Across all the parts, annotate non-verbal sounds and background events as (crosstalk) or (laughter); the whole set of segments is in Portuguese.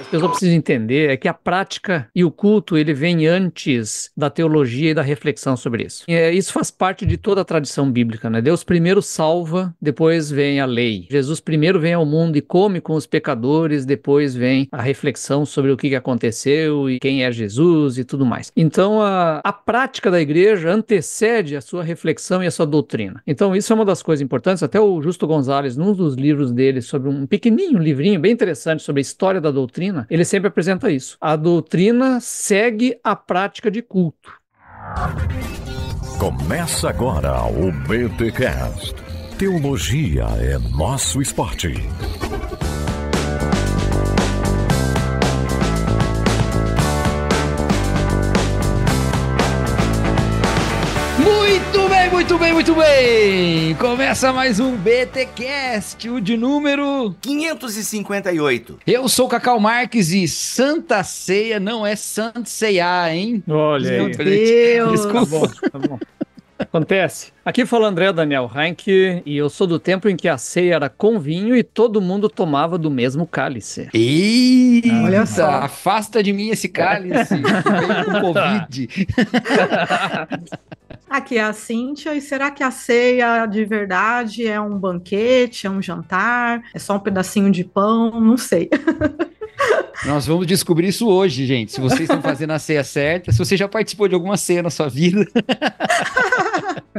as pessoas precisam entender é que a prática e o culto ele vem antes da teologia e da reflexão sobre isso. É, isso faz parte de toda a tradição bíblica, né? Deus primeiro salva, depois vem a lei. Jesus primeiro vem ao mundo e come com os pecadores, depois vem a reflexão sobre o que aconteceu e quem é Jesus e tudo mais. Então a, a prática da igreja antecede a sua reflexão e a sua doutrina. Então isso é uma das coisas importantes. Até o Justo Gonzalez, num dos livros dele sobre um pequenininho livrinho bem interessante sobre a história da doutrina doutrina, ele sempre apresenta isso. A doutrina segue a prática de culto. Começa agora o BTCast. Teologia é nosso esporte. Muito bem, muito bem! Começa mais um BTcast, o de número 558. Eu sou o Cacau Marques e Santa Ceia não é Santa Ceia, hein? Olha Meu aí. Deus! Desculpa. Tá bom, tá bom. Acontece. Aqui fala André Daniel Heinck e eu sou do tempo em que a ceia era com vinho e todo mundo tomava do mesmo cálice. Eita, olha só. Afasta de mim esse cálice. (laughs) Veio com Covid. (laughs) Aqui é a Cíntia, e será que a ceia de verdade é um banquete, é um jantar, é só um pedacinho de pão? Não sei. (laughs) Nós vamos descobrir isso hoje, gente. Se vocês estão fazendo a ceia certa, se você já participou de alguma ceia na sua vida. (laughs)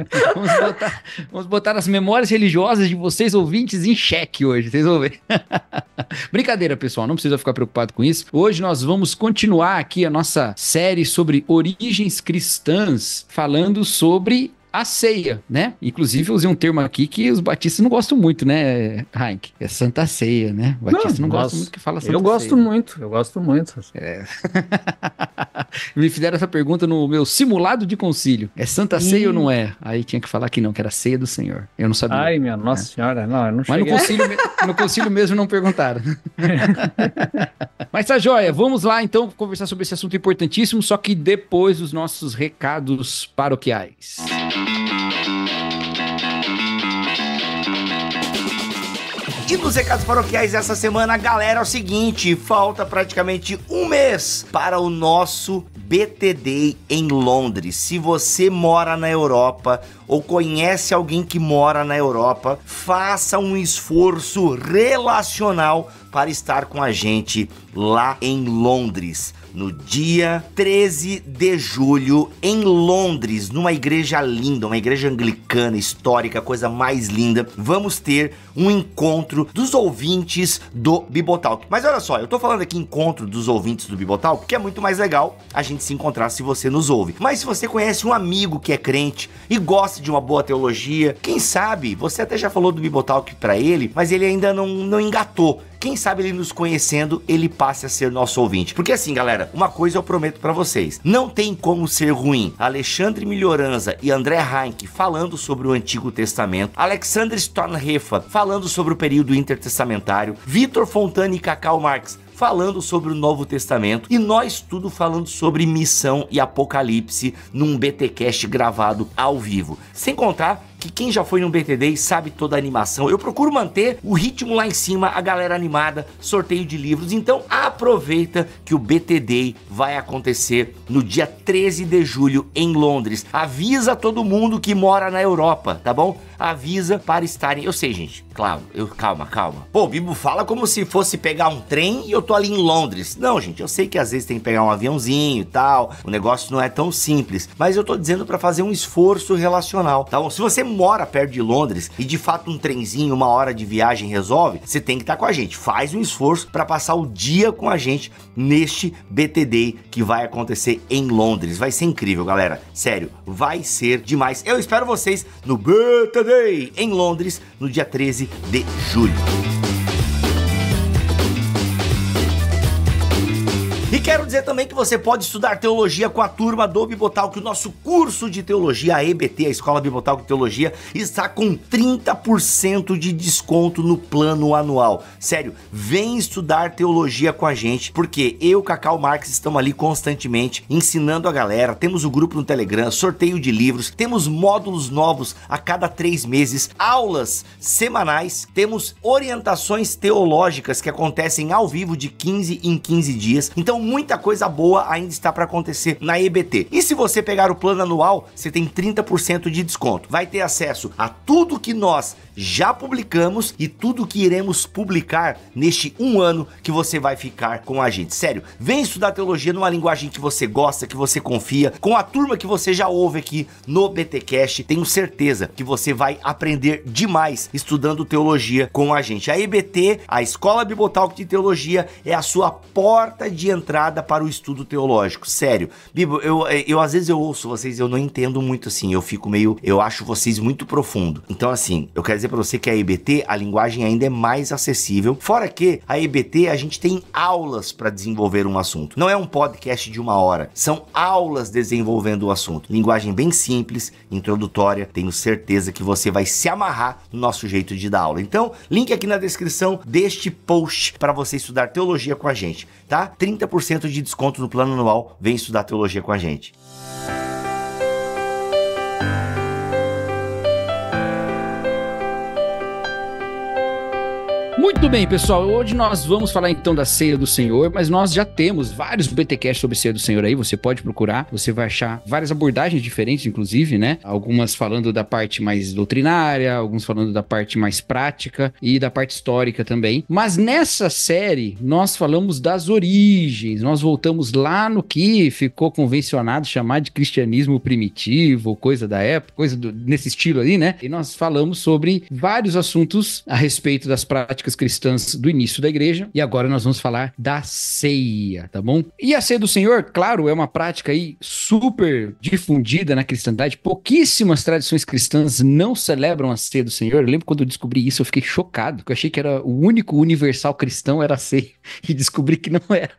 (laughs) vamos, botar, vamos botar as memórias religiosas de vocês ouvintes em xeque hoje, vocês vão ver. (laughs) Brincadeira, pessoal, não precisa ficar preocupado com isso. Hoje nós vamos continuar aqui a nossa série sobre origens cristãs, falando sobre a ceia, né? Inclusive, eu usei um termo aqui que os batistas não gostam muito, né, Heinck? É Santa Ceia, né? O batista não, não gosta muito que fala Santa ceia. Eu gosto ceia. muito, eu gosto muito. É. (laughs) (laughs) Me fizeram essa pergunta no meu simulado de concílio. É Santa Ceia ou não é? Aí tinha que falar que não, que era Ceia do Senhor. Eu não sabia. Ai, minha né? Nossa é. Senhora, não, eu não Mas no concílio, no concílio mesmo não perguntaram. (laughs) Mas tá joia, vamos lá então conversar sobre esse assunto importantíssimo, só que depois os nossos recados paroquiais. Música E nos recados paroquiais dessa semana, galera, é o seguinte: falta praticamente um mês para o nosso BTD em Londres. Se você mora na Europa ou conhece alguém que mora na Europa, faça um esforço relacional para estar com a gente lá em Londres no dia 13 de julho em Londres, numa igreja linda, uma igreja anglicana histórica, coisa mais linda. Vamos ter um encontro dos ouvintes do Bibotalk. Mas olha só, eu tô falando aqui encontro dos ouvintes do Bibotalk, que é muito mais legal a gente se encontrar se você nos ouve. Mas se você conhece um amigo que é crente e gosta de uma boa teologia, quem sabe, você até já falou do Bibotalk para ele, mas ele ainda não, não engatou quem sabe ele nos conhecendo, ele passe a ser nosso ouvinte. Porque assim, galera, uma coisa eu prometo para vocês: não tem como ser ruim. Alexandre Melhoranza e André Heinck falando sobre o Antigo Testamento, Alexandre Stornhefa falando falando sobre o período intertestamentário, Vitor Fontana e Cacau Marx falando sobre o Novo Testamento e nós tudo falando sobre missão e apocalipse num BTcast gravado ao vivo. Sem contar que quem já foi no BTD sabe toda a animação. Eu procuro manter o ritmo lá em cima, a galera animada, sorteio de livros. Então aproveita que o BTD vai acontecer no dia 13 de julho em Londres. Avisa todo mundo que mora na Europa, tá bom? Avisa para estarem. Eu sei, gente. Claro, eu calma, calma. Pô, o Bibo fala como se fosse pegar um trem e eu tô ali em Londres. Não, gente, eu sei que às vezes tem que pegar um aviãozinho e tal. O negócio não é tão simples, mas eu tô dizendo para fazer um esforço relacional, tá bom? Se você mora perto de Londres e de fato um trenzinho, uma hora de viagem resolve, você tem que estar tá com a gente. Faz um esforço para passar o dia com a gente neste BTD que vai acontecer em Londres. Vai ser incrível, galera. Sério, vai ser demais. Eu espero vocês no BTD em Londres no dia 13 de julho. quero dizer também que você pode estudar teologia com a turma do Bibotalk. O nosso curso de teologia, a EBT, a Escola Bibotalk de Teologia, está com 30% de desconto no plano anual. Sério, vem estudar teologia com a gente, porque eu, Cacau Marx estamos ali constantemente ensinando a galera. Temos o grupo no Telegram, sorteio de livros, temos módulos novos a cada três meses, aulas semanais, temos orientações teológicas que acontecem ao vivo de 15 em 15 dias. Então, muita coisa boa ainda está para acontecer na EBT. E se você pegar o plano anual, você tem 30% de desconto. Vai ter acesso a tudo que nós já publicamos e tudo que iremos publicar neste um ano que você vai ficar com a gente. Sério, vem estudar teologia numa linguagem que você gosta, que você confia, com a turma que você já ouve aqui no BTcast. Tenho certeza que você vai aprender demais estudando teologia com a gente. A EBT, a Escola Bibotalk de Teologia, é a sua porta de entrada para o estudo teológico. Sério. Bibo, eu, eu às vezes eu ouço vocês, eu não entendo muito assim. Eu fico meio. Eu acho vocês muito profundo. Então, assim, eu quero dizer para você que a EBT, a linguagem ainda é mais acessível. Fora que a EBT, a gente tem aulas para desenvolver um assunto. Não é um podcast de uma hora. São aulas desenvolvendo o assunto. Linguagem bem simples, introdutória. Tenho certeza que você vai se amarrar no nosso jeito de dar aula. Então, link aqui na descrição deste post para você estudar teologia com a gente tá? 30% de desconto no plano anual. Vem estudar teologia com a gente. Muito bem, pessoal. Hoje nós vamos falar então da ceia do Senhor, mas nós já temos vários BTCast sobre ceia do Senhor aí. Você pode procurar, você vai achar várias abordagens diferentes, inclusive, né? Algumas falando da parte mais doutrinária, alguns falando da parte mais prática e da parte histórica também. Mas nessa série nós falamos das origens. Nós voltamos lá no que ficou convencionado chamar de cristianismo primitivo, coisa da época, coisa do, nesse estilo aí, né? E nós falamos sobre vários assuntos a respeito das práticas práticas cristãs do início da igreja. E agora nós vamos falar da ceia, tá bom? E a ceia do Senhor, claro, é uma prática aí super difundida na cristandade. Pouquíssimas tradições cristãs não celebram a ceia do Senhor. Eu lembro quando eu descobri isso, eu fiquei chocado, porque eu achei que era o único universal cristão era a ceia (laughs) e descobri que não era.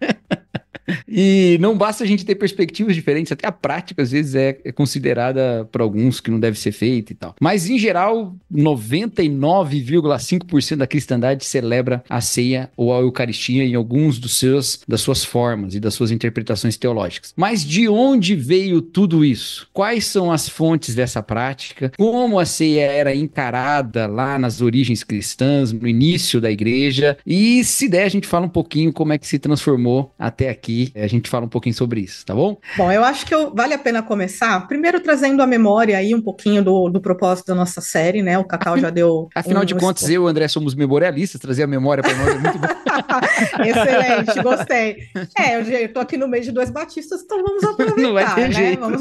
(laughs) E não basta a gente ter perspectivas diferentes, até a prática às vezes é, é considerada para alguns que não deve ser feita e tal. Mas em geral, 99,5% da cristandade celebra a ceia ou a Eucaristia em alguns dos seus das suas formas e das suas interpretações teológicas. Mas de onde veio tudo isso? Quais são as fontes dessa prática? Como a ceia era encarada lá nas origens cristãs, no início da igreja? E se der, a gente fala um pouquinho como é que se transformou até aqui aqui eh, a gente fala um pouquinho sobre isso, tá bom? Bom, eu acho que eu, vale a pena começar, primeiro trazendo a memória aí um pouquinho do, do propósito da nossa série, né? O Cacau já deu. (laughs) Afinal um, de contas, eu e o André somos memorialistas, trazer a memória para nós é muito bom. (laughs) (laughs) Excelente, gostei. É, eu, eu tô aqui no meio de dois batistas, então vamos aproveitar, Não é né? Jeito. Vamos.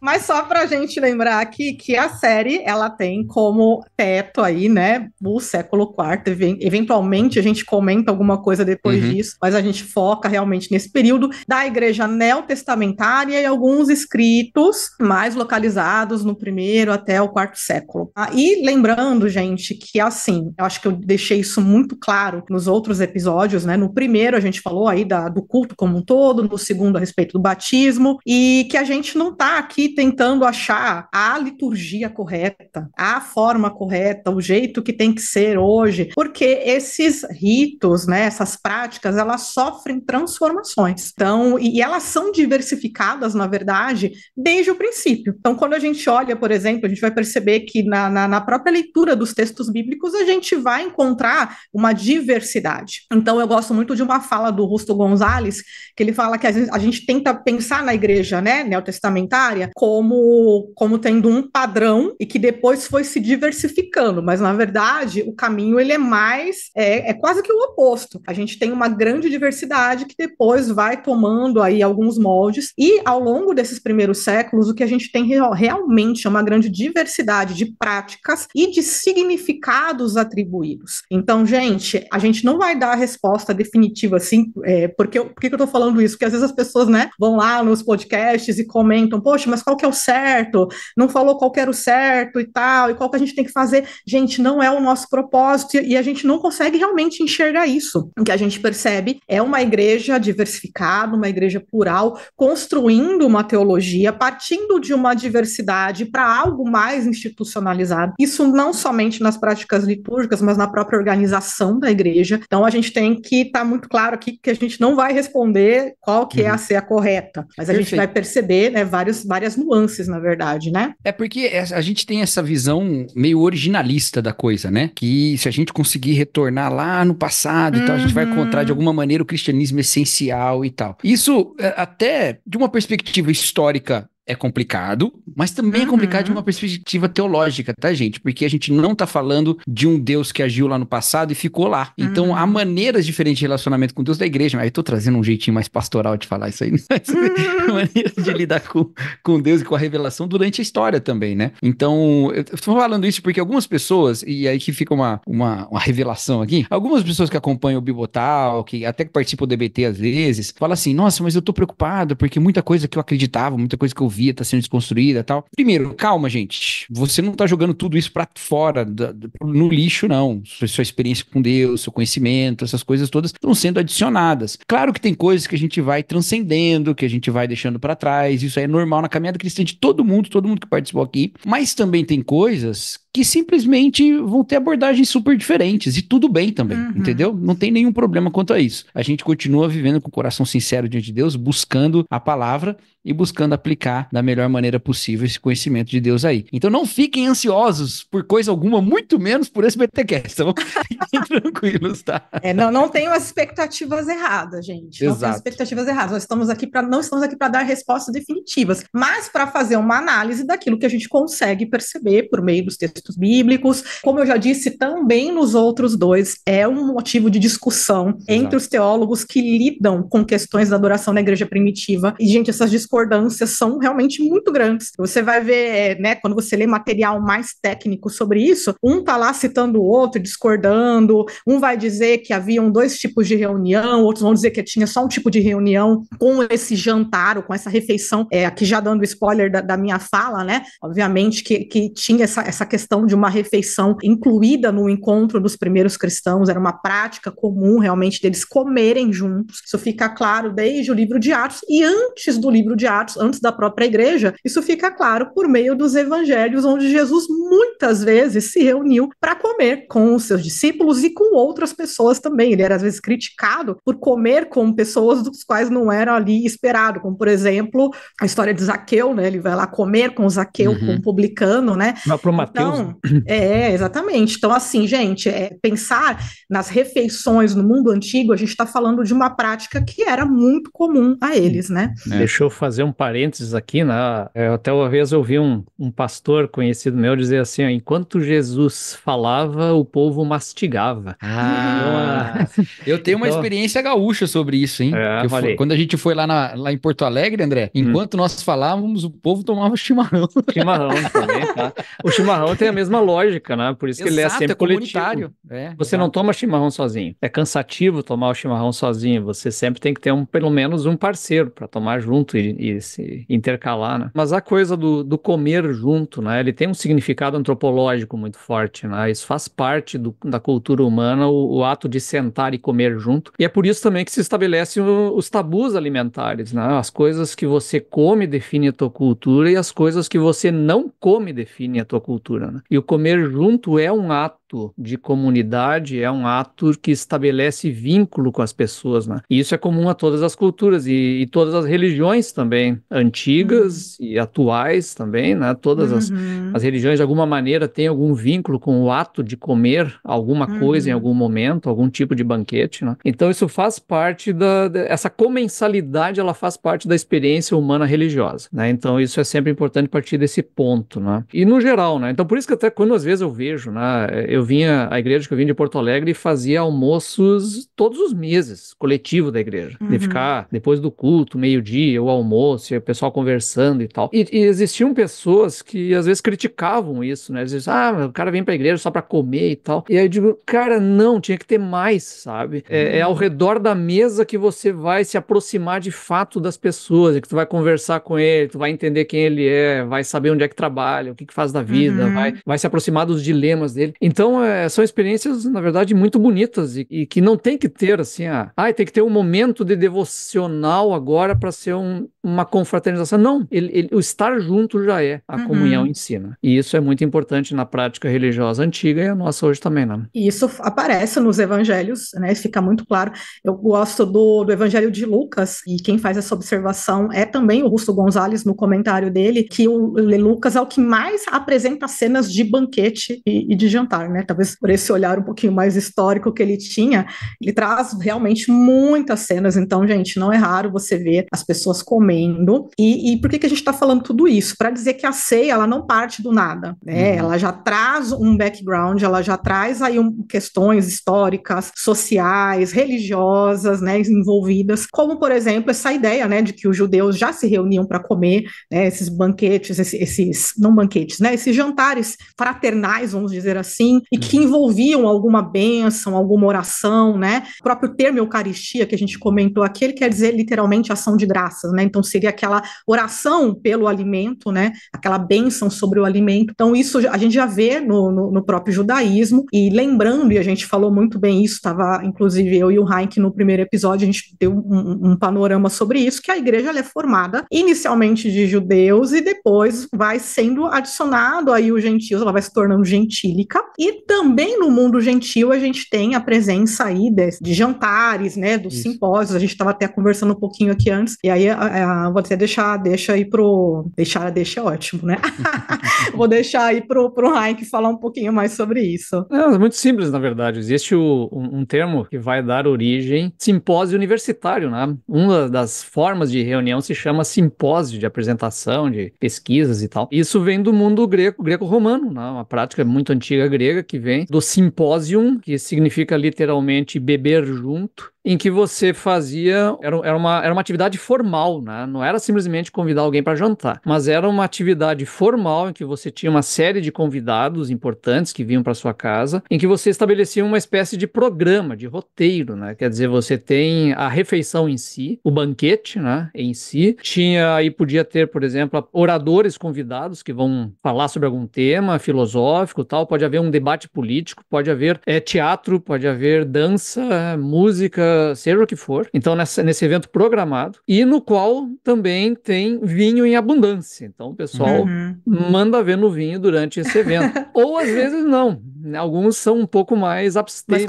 Mas só para a gente lembrar aqui que a série ela tem como teto aí, né, o século IV. Eventualmente a gente comenta alguma coisa depois uhum. disso, mas a gente foca realmente nesse período da igreja neotestamentária e alguns escritos mais localizados no primeiro até o quarto século. aí ah, e lembrando, gente, que assim, eu acho que eu deixei isso muito claro nos outros episódios, né? No primeiro a gente falou aí da, do culto como um todo, no segundo a respeito do batismo, e que a gente não tá aqui tentando achar a liturgia correta, a forma correta, o jeito que tem que ser hoje, porque esses ritos, né, essas práticas, elas sofrem transformações. Então, e elas são diversificadas, na verdade, desde o princípio. Então, quando a gente olha, por exemplo, a gente vai perceber que na, na, na própria leitura dos textos bíblicos a gente vai encontrar uma diversidade. Então, eu gosto muito de uma fala do Rusto Gonzalez, que ele fala que a gente, a gente tenta pensar na igreja, né, neotestamentária, como, como tendo um padrão e que depois foi se diversificando, mas na verdade o caminho ele é mais, é, é quase que o oposto. A gente tem uma grande diversidade que depois vai tomando aí alguns moldes e ao longo desses primeiros séculos o que a gente tem realmente é uma grande diversidade de práticas e de significados atribuídos. Então, gente, a gente não vai dar a resposta definitiva assim, é, porque, por que eu tô falando isso? Porque às vezes as pessoas, né, vão lá nos podcasts e comentam, poxa, mas qual que é o certo, não falou qual que era o certo e tal, e qual que a gente tem que fazer. Gente, não é o nosso propósito e a gente não consegue realmente enxergar isso. O que a gente percebe é uma igreja diversificada, uma igreja plural, construindo uma teologia, partindo de uma diversidade para algo mais institucionalizado. Isso não somente nas práticas litúrgicas, mas na própria organização da igreja. Então a gente tem que estar tá muito claro aqui que a gente não vai responder qual que uhum. é a uhum. a correta, mas a Perfeito. gente vai perceber né, vários, várias nuances, na verdade, né? É porque é, a gente tem essa visão meio originalista da coisa, né? Que se a gente conseguir retornar lá no passado uhum. e tal, a gente vai uhum. encontrar de alguma maneira o cristianismo essencial e tal. Isso é, até de uma perspectiva histórica é complicado, mas também é uhum. é complicado de uma perspectiva teológica, tá, gente? Porque a gente não tá falando de um Deus que agiu lá no passado e ficou lá. Uhum. Então, há uhum. maneiras diferentes de relacionamento com Deus da igreja. Mas eu tô trazendo um jeitinho mais pastoral de falar isso aí. (laughs) Mas uhum. maneiras de lidar com, com Deus e com a revelação durante a história também, né? Então, eu tô falando isso porque algumas pessoas, e aí que fica uma, uma, uma revelação aqui, algumas pessoas que acompanham o Bibotal, que até que participam do DBT às vezes, falam assim, nossa, mas eu tô preocupado porque muita coisa que eu acreditava, muita coisa que eu via está sendo desconstruída tal. Primeiro, calma, gente. Você não está jogando tudo isso para fora, da, no lixo, não. Sua, sua experiência com Deus, seu conhecimento, essas coisas todas estão sendo adicionadas. Claro que tem coisas que a gente vai transcendendo, que a gente vai deixando para trás. Isso aí é normal na caminhada cristã de todo mundo, todo mundo que participou aqui. Mas também tem coisas que simplesmente vão ter abordagens super diferentes e tudo bem também, uhum. entendeu? Não tem nenhum problema quanto a isso. A gente continua vivendo com o coração sincero diante de Deus, buscando a palavra e buscando aplicar da melhor maneira possível esse conhecimento de Deus aí. Então não fiquem ansiosos por coisa alguma, muito menos por esse BTcast, tá bom? (laughs) Fiquem tranquilos, tá? É, não, não tenho as expectativas erradas, gente. Exato. Não tenho expectativas erradas. Nós estamos aqui para não estamos aqui para dar respostas definitivas, mas para fazer uma análise daquilo que a gente consegue perceber por meio dos textos bíblicos. Como eu já disse, também nos outros dois é um motivo de discussão Exato. entre os teólogos que lidam com questões da adoração na igreja primitiva. E gente, essas discussões discordâncias são realmente muito grandes. Você vai ver, é, né, quando você lê material mais técnico sobre isso, um tá lá citando o outro, discordando, um vai dizer que haviam dois tipos de reunião, outros vão dizer que tinha só um tipo de reunião com esse jantar ou com essa refeição, é, aqui já dando spoiler da, da minha fala, né, obviamente que, que tinha essa, essa questão de uma refeição incluída no encontro dos primeiros cristãos, era uma prática comum realmente deles comerem juntos, isso fica claro desde o livro de Atos e antes do livro de Atos, antes da própria igreja, isso fica claro por meio dos evangelhos, onde Jesus muitas vezes se reuniu para comer com os seus discípulos e com outras pessoas também. Ele era às vezes criticado por comer com pessoas dos quais não era ali esperado, como por exemplo a história de Zaqueu, né? Ele vai lá comer com Zaqueu, uhum. com o publicano, né? Mas para Mateus. Então, é, exatamente. Então, assim, gente, é, pensar nas refeições no mundo antigo, a gente está falando de uma prática que era muito comum a eles, né? É. Deixa eu fazer fazer um parênteses aqui, né? É, eu até uma vez ouvi um, um pastor conhecido meu dizer assim: ó, enquanto Jesus falava, o povo mastigava. Ah, então, eu tenho uma então... experiência gaúcha sobre isso, hein? É, foi, quando a gente foi lá, na, lá em Porto Alegre, André, hum. enquanto hum. nós falávamos, o povo tomava (laughs) chimarrão. Chimarrão também, tá? O chimarrão tem a mesma lógica, né? Por isso Exato, que ele é, é sempre é coletivo. É, Você não toma chimarrão sozinho. É cansativo tomar o chimarrão sozinho. Você sempre tem que ter um, pelo menos um parceiro para tomar junto e, e se intercalar, né? Mas a coisa do, do comer junto, né? Ele tem um significado antropológico muito forte, né? Isso faz parte do, da cultura humana, o, o, ato de sentar e comer junto. E é por isso também que se estabelecem os tabus alimentares, né? As coisas que você come define a tua cultura e as coisas que você não come define a tua cultura, né? E o comer junto é um ato ato de comunidade é um ato que estabelece vínculo com as pessoas, né? E isso é comum a todas as culturas e, e todas as religiões também, antigas uhum. e atuais também, né? Todas uhum. as, as religiões, de alguma maneira, têm algum vínculo com o ato de comer alguma uhum. coisa em uhum. algum momento, algum tipo de banquete, né? Então, isso faz parte da... Essa comensalidade, ela faz parte da experiência humana religiosa, né? Então, isso é sempre importante partir desse ponto, né? E no geral, né? Então, por isso que até quando às vezes eu vejo, né? Eu eu vinha, a igreja que eu vinha de Porto Alegre fazia almoços todos os meses, coletivo da igreja. Uhum. De ficar depois do culto, meio-dia, o almoço, o pessoal conversando e tal. E, e, existiam pessoas que às vezes criticavam isso, né? Às vezes, ah, o cara vem pra igreja só pra comer e tal. E aí eu digo, cara, não, tinha que ter mais, sabe? É, é uhum. é ao redor da mesa que você vai se aproximar de fato das pessoas, é que tu vai conversar com ele, tu vai entender quem ele é, vai saber onde é que trabalha, o que, que faz da vida, uhum. vai, vai se aproximar dos dilemas dele. Então, então, é, são experiências, na verdade, muito bonitas e, e, que não tem que ter, assim, a, ah, tem que ter um momento de devocional agora para ser um, uma confraternização. Não, ele, ele, o estar junto já é a uhum. comunhão ensina. Né? E isso é muito importante na prática religiosa antiga e a nossa hoje também, né? E isso aparece nos evangelhos, né? Fica muito claro. Eu gosto do, do evangelho de Lucas, e quem faz essa observação é também o Russo Gonzalez, no comentário dele, que o Lucas é o que mais apresenta cenas de banquete e, e de jantar, né? né? Talvez por esse olhar um pouquinho mais histórico que ele tinha, ele traz realmente muitas cenas. Então, gente, não é raro você ver as pessoas comendo. E, e por que, que a gente está falando tudo isso? Para dizer que a ceia ela não parte do nada, né? Uhum. Ela já traz um background, ela já traz aí um, questões históricas, sociais, religiosas, né, envolvidas, como por exemplo essa ideia, né, de que os judeus já se reuniam para comer, né, esses banquetes, esses, esses, não banquetes, né, esses jantares fraternais, vamos dizer assim, e que uhum. envolviam alguma bênção, alguma oração, né? O próprio termo Eucaristia que a gente comentou aqui, ele quer dizer literalmente ação de graças, né? Então seria aquela oração pelo alimento, né? Aquela bênção sobre o alimento. Então isso a gente já vê no, no, no próprio judaísmo e lembrando, e a gente falou muito bem isso, estava inclusive eu e o Heinck no primeiro episódio, a gente deu um, um panorama sobre isso, que a igreja é formada inicialmente de judeus e depois vai sendo adicionado aí o gentios, ela vai se tornando gentílica e também no mundo gentil a gente tem a presença aí de, de jantares, né, dos Isso. simpósios. A gente estava até conversando um pouquinho aqui antes. E aí a, a, vou até deixar, deixa aí pro deixar, deixa é ótimo, né? (laughs) vou deixar aí pro pro Heinck falar um pouquinho mais sobre isso. É, muito simples, na verdade. Existe o, um, um, termo que vai dar origem simpósio universitário, né? Uma das formas de reunião se chama simpósio de apresentação de pesquisas e tal. Isso vem do mundo greco, greco-romano, né? Uma prática muito antiga grega que vem, do Symposium, que significa literalmente beber junto, em que você fazia era, era, uma, era uma atividade formal, né? Não era simplesmente convidar alguém para jantar, mas era uma atividade formal em que você tinha uma série de convidados importantes que vinham para sua casa, em que você estabelecia uma espécie de programa, de roteiro, né? Quer dizer, você tem a refeição em si, o banquete, né? Em si tinha e podia ter, por exemplo, oradores convidados que vão falar sobre algum tema filosófico, tal. Pode haver um debate debate político, pode haver é, teatro, pode haver dança, música, seja o que for. Então, nessa, nesse evento programado, e no qual também tem vinho em abundância. Então, o pessoal uhum. manda ver no vinho durante esse evento. (laughs) Ou às vezes não. Alguns são um pouco mais abstêmios,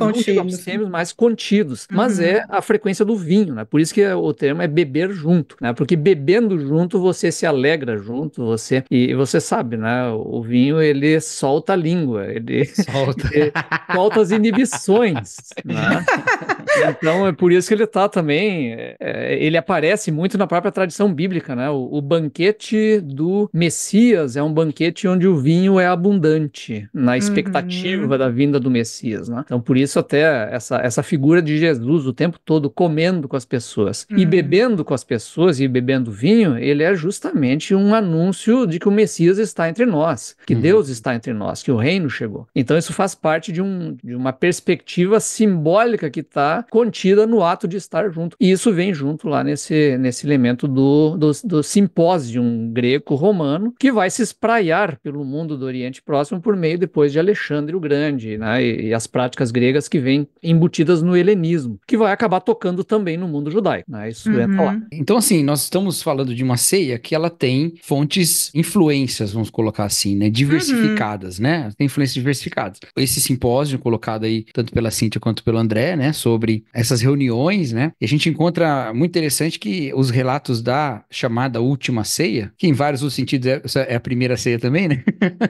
mais contidos, Uhum. mas é a frequência do vinho, né? Por isso que o termo é beber junto, né? Porque bebendo junto você se alegra junto, você e você sabe, né? O vinho ele solta a língua, ele solta, (laughs) ele solta as inibições, né? (laughs) Então é por isso que ele está também, é, ele aparece muito na própria tradição bíblica, né? O, o, banquete do Messias é um banquete onde o vinho é abundante na expectativa Uhum. expectativa da vinda do Messias, né? Então, por isso até essa, essa figura de Jesus o tempo todo comendo com as pessoas uhum. e bebendo com as pessoas e bebendo vinho, ele é justamente um anúncio de que o Messias está entre nós, que uhum. Deus está entre nós, que o reino chegou. Então, isso faz parte de, um, de uma perspectiva simbólica que está contida no ato de estar junto. E isso vem junto lá nesse, nesse elemento do, do, do simpósio greco-romano, que vai se espraiar pelo mundo do Oriente Próximo por meio depois de Alexandre Alexandre o Grande, né, e, e, as práticas gregas que vêm embutidas no helenismo, que vai acabar tocando também no mundo judaico, né, isso uhum. entra lá. Então, assim, nós estamos falando de uma ceia que ela tem fontes, influências, vamos colocar assim, né, diversificadas, uhum. né, tem influências diversificadas. Esse simpósio colocado aí, tanto pela Cíntia quanto pelo André, né, sobre essas reuniões, né, e a gente encontra muito interessante que os relatos da chamada última ceia, que em vários sentidos é, é a primeira ceia também, né,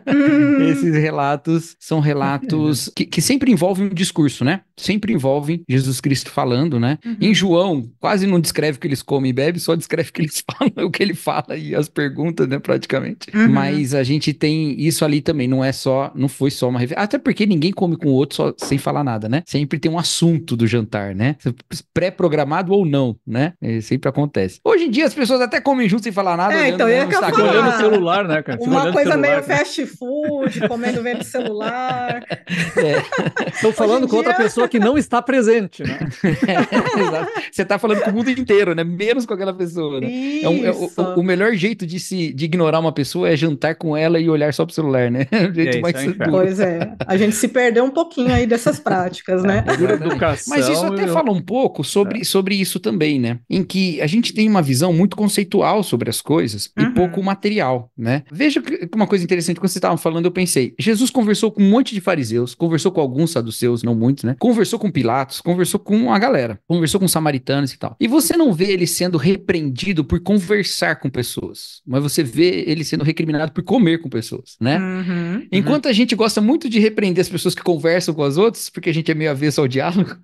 uhum. (laughs) esses relatos são relatos uhum. que, que, sempre envolvem um discurso, né? Sempre envolvem Jesus Cristo falando, né? Uhum. Em João, quase não descreve o que eles comem e bebem, só descreve o que eles (laughs) falam, o que ele fala e as perguntas, né, praticamente. Uhum. Mas a gente tem isso ali também, não é só, não foi só uma Até porque ninguém come com o outro só, sem falar nada, né? Sempre tem um assunto do jantar, né? Pré-programado ou não, né? É, sempre acontece. Hoje em dia as pessoas até comem junto sem falar nada. É, olhando, então, né, eu ia acabar. olhando o celular, né, cara? Uma coisa celular, meio né? fast food, comendo vendo celular. Estou é. falando com dia... outra pessoa que não está presente, né? (laughs) é, Você está falando com o mundo inteiro, né? Menos com aquela pessoa. Né? É um, é o, o, melhor jeito de se de ignorar uma pessoa é jantar com ela e olhar só o celular, né? (laughs) O jeito é, isso, mais é pois é, a gente se perdeu um pouquinho aí dessas práticas, né? É, educação, Mas isso até fala um pouco sobre, sobre isso também, né? Em que a gente tem uma visão muito conceitual sobre as coisas uhum. e pouco material, né? Veja que uma coisa interessante, quando você estava falando, eu pensei, Jesus conversou com um monte monte de fariseus, conversou com alguns saduceus, não muitos, né? Conversou com Pilatos, conversou com a galera, conversou com samaritanos e tal. E você não vê ele sendo repreendido por conversar com pessoas, mas você vê ele sendo recriminado por comer com pessoas, né? Uhum, uhum. Enquanto uhum. a gente gosta muito de repreender as pessoas que conversam com as outras, porque a gente é meio avesso ao diálogo.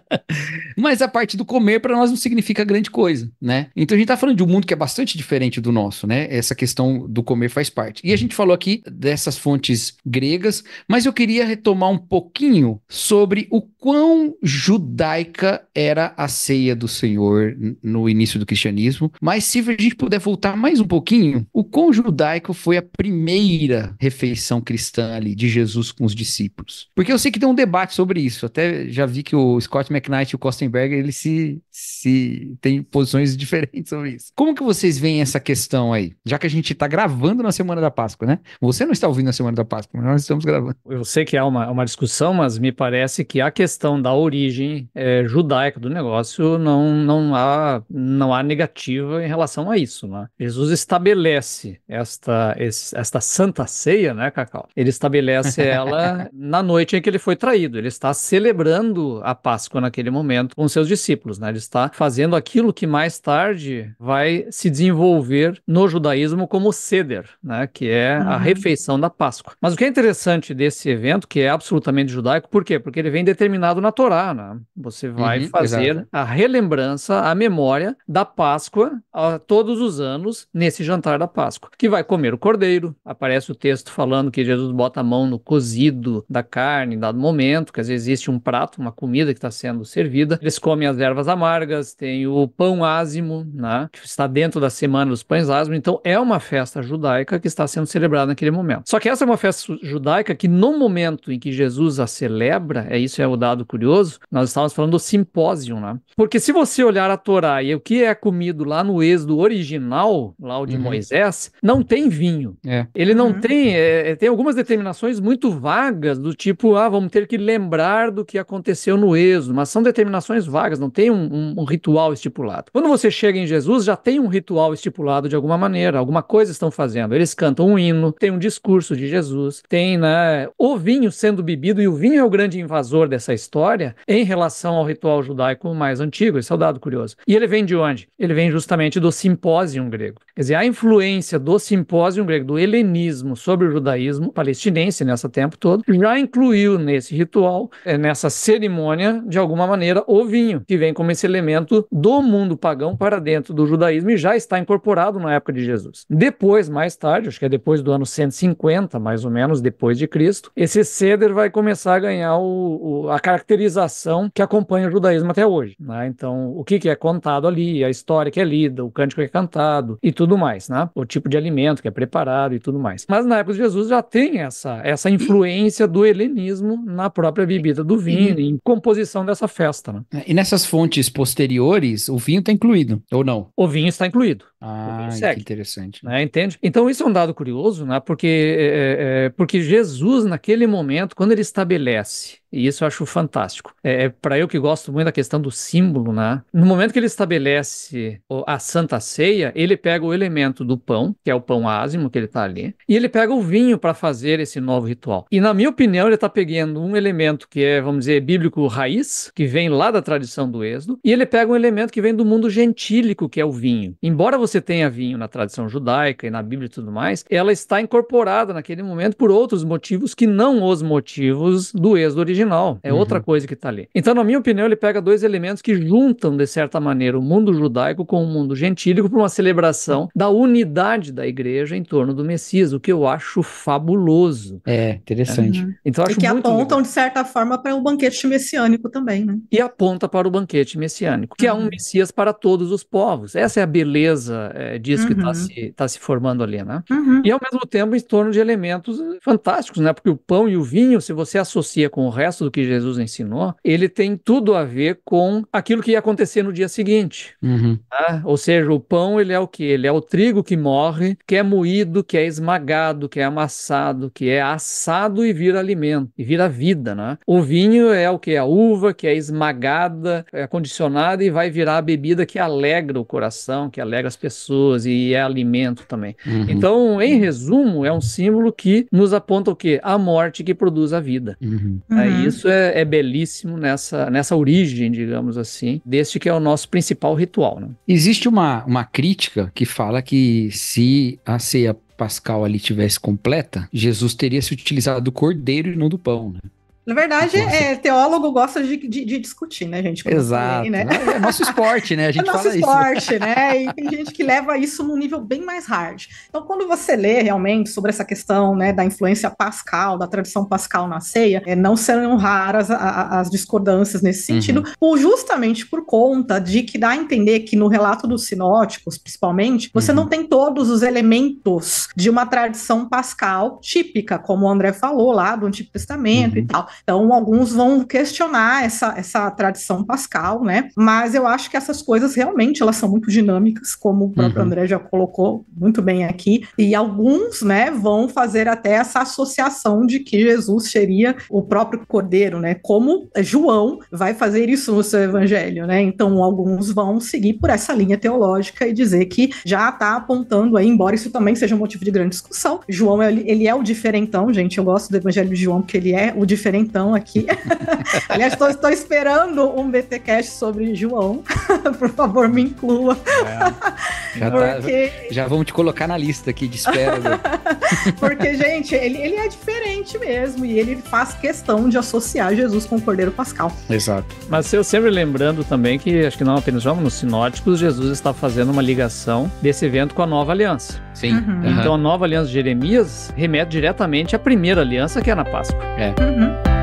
(laughs) mas a parte do comer para nós não significa grande coisa, né? Então a gente tá falando de um mundo que é bastante diferente do nosso, né? Essa questão do comer faz parte. E a gente falou aqui dessas fontes gregas, mas eu queria retomar um pouquinho sobre o quão judaica era a ceia do Senhor no início do cristianismo, mas se a gente puder voltar mais um pouquinho, o quão judaico foi a primeira refeição cristã ali de Jesus com os discípulos? Porque eu sei que tem um debate sobre isso, até já vi que o Scott McKnight e o Kostenberger, eles se, se têm posições (laughs) diferentes sobre isso. Como que vocês veem essa questão aí? Já que a gente está gravando na Semana da Páscoa, né? Você não está ouvindo na Semana da Páscoa, mas nós estamos gravando eu sei que é uma, uma discussão, mas me parece que a questão da origem é, judaica do negócio não, não, há, não há negativa em relação a isso. Né? Jesus estabelece esta, esta santa ceia, né, Cacau? Ele estabelece ela (laughs) na noite em que ele foi traído. Ele está celebrando a Páscoa naquele momento com seus discípulos. Né? Ele está fazendo aquilo que mais tarde vai se desenvolver no judaísmo como seder, né? que é a uhum. refeição da Páscoa. Mas o que é interessante dele desse evento, que é absolutamente judaico, por quê? Porque ele vem determinado na Torá, né? Você vai uhum, fazer exato. a relembrança, a memória da Páscoa a, todos os anos nesse jantar da Páscoa, que vai comer o cordeiro. Aparece o texto falando que Jesus bota a mão no cozido da carne, dado momento, que às vezes existe um prato, uma comida que está sendo servida. Eles comem as ervas amargas, tem o pão ázimo, né? Que está dentro da semana dos pães ázimos. Então é uma festa judaica que está sendo celebrada naquele momento. Só que essa é uma festa judaica que no momento em que Jesus a celebra, é isso é o dado curioso, nós estávamos falando do simpósio, né? Porque se você olhar a Torá e o que é comido lá no êxodo original, lá o de uhum. Moisés, não tem vinho. É. Ele não uhum. tem, é, é, tem algumas determinações muito vagas, do tipo, ah, vamos ter que lembrar do que aconteceu no êxodo, mas são determinações vagas, não tem um, um, um ritual estipulado. Quando você chega em Jesus, já tem um ritual estipulado de alguma maneira, alguma coisa estão fazendo. Eles cantam um hino, tem um discurso de Jesus, tem né, o vinho sendo bebido, e o vinho é o grande invasor dessa história em relação ao ritual judaico mais antigo, esse é o dado curioso. E ele vem de onde? Ele vem justamente do simpósio grego. Quer dizer, a influência do simpósio grego, do helenismo sobre o judaísmo palestinense nesse tempo todo, já incluiu nesse ritual, eh, nessa cerimônia, de alguma maneira, o vinho, que vem como esse elemento do mundo pagão para dentro do judaísmo e já está incorporado na época de Jesus. Depois, mais tarde, acho que é depois do ano 150, mais ou menos, depois de Cristo, Cristo, esse ceder vai começar a ganhar o, o, a caracterização que acompanha o judaísmo até hoje. Né? Então, o que, que, é contado ali, a história que é lida, o cântico que é cantado e tudo mais, né? o tipo de alimento que é preparado e tudo mais. Mas na época de Jesus já tem essa, essa influência do helenismo na própria bebida do vinho, em composição dessa festa. Né? É, e nessas fontes posteriores, o vinho está incluído, ou não? O vinho está incluído. Ah, que interessante. Né? Entende? Então, isso é um dado curioso, né? porque, é, é, é porque Jesus, naquele momento, quando ele estabelece e isso eu acho fantástico. É, é para eu que gosto muito da questão do símbolo, né? No momento que ele estabelece a Santa Ceia, ele pega o elemento do pão, que é o pão ázimo que ele está ali, e ele pega o vinho para fazer esse novo ritual. E na minha opinião, ele está pegando um elemento que é, vamos dizer, bíblico raiz, que vem lá da tradição do Êxodo, e ele pega um elemento que vem do mundo gentílico, que é o vinho. Embora você tenha vinho na tradição judaica e na Bíblia e tudo mais, ela está incorporada naquele momento por outros motivos que não os motivos do Êxodo original original, é uhum. outra coisa que está ali. Então, na minha opinião, ele pega dois elementos que juntam, de certa maneira, o mundo judaico com o mundo gentílico para uma celebração da unidade da igreja em torno do Messias, o que eu acho fabuloso. É, interessante. Uhum. Então, acho e que muito apontam, legal. de certa forma, para o banquete messiânico também, né? E aponta para o banquete messiânico, que uhum. é um uhum. Messias para todos os povos. Essa é a beleza é, disso tá uhum. que está se, tá se formando ali, né? Uhum. E, ao mesmo tempo, em torno de elementos fantásticos, né? Porque o pão e o vinho, se você associa com o resto, resto do que Jesus ensinou, ele tem tudo a ver com aquilo que ia acontecer no dia seguinte. Uhum. Tá? Ou seja, o pão, ele é o que? Ele é o trigo que morre, que é moído, que é esmagado, que é amassado, que é assado e vira alimento, e vira vida, né? O vinho é o que? A uva que é esmagada, é condicionada e vai virar a bebida que alegra o coração, que alegra as pessoas e é alimento também. Uhum. Então, em resumo, é um símbolo que nos aponta o que? A morte que produz a vida. Uhum. Uhum. É Uhum. E isso é, é, belíssimo nessa, nessa origem, digamos assim, deste que é o nosso principal ritual. Né? Existe uma, uma crítica que fala que se a ceia pascal ali tivesse completa, Jesus teria se utilizado do cordeiro e não do pão, né? Na verdade, então, é, teólogo gosta de, de, de, discutir, né, gente? Exato. Falei, né? né? É nosso esporte, né? A gente é nosso esporte, isso. né? E tem gente que leva isso num nível bem mais hard. Então, quando você lê realmente sobre essa questão né, da influência pascal, da tradição pascal na ceia, é, não serão raras a, a, as discordâncias nesse uhum. sentido, uhum. por, justamente por conta de que dá a entender que no relato dos sinóticos, principalmente, você uhum. não tem todos os elementos de uma tradição pascal típica, como o André falou lá do Antigo Testamento uhum. e tal. Então, alguns vão questionar essa, essa tradição pascal, né? Mas eu acho que essas coisas realmente elas são muito dinâmicas, como o próprio uhum. André já colocou muito bem aqui. E alguns, né, vão fazer até essa associação de que Jesus seria o próprio cordeiro, né? Como João vai fazer isso no seu evangelho, né? Então, alguns vão seguir por essa linha teológica e dizer que já está apontando aí, embora isso também seja um motivo de grande discussão. João, ele, é o diferentão, gente. Eu gosto do evangelho de João porque ele é o diferentão então aqui. (laughs) Aliás, estou esperando um BTcast sobre João. (laughs) Por favor, me inclua. É, já, tá- Porque... tá, já, vamos te colocar na lista aqui de espera. Né? (laughs) Porque, gente, ele, ele é diferente mesmo e ele faz questão de associar Jesus com o Cordeiro Pascal. Exato. Mas eu sempre lembrando também que, acho que não apenas vamos nos sinóticos, Jesus está fazendo uma ligação desse evento com a nova aliança. Sim. Uhum. Então, a nova aliança de Jeremias remete diretamente à primeira aliança, que é na Páscoa. É. Uhum.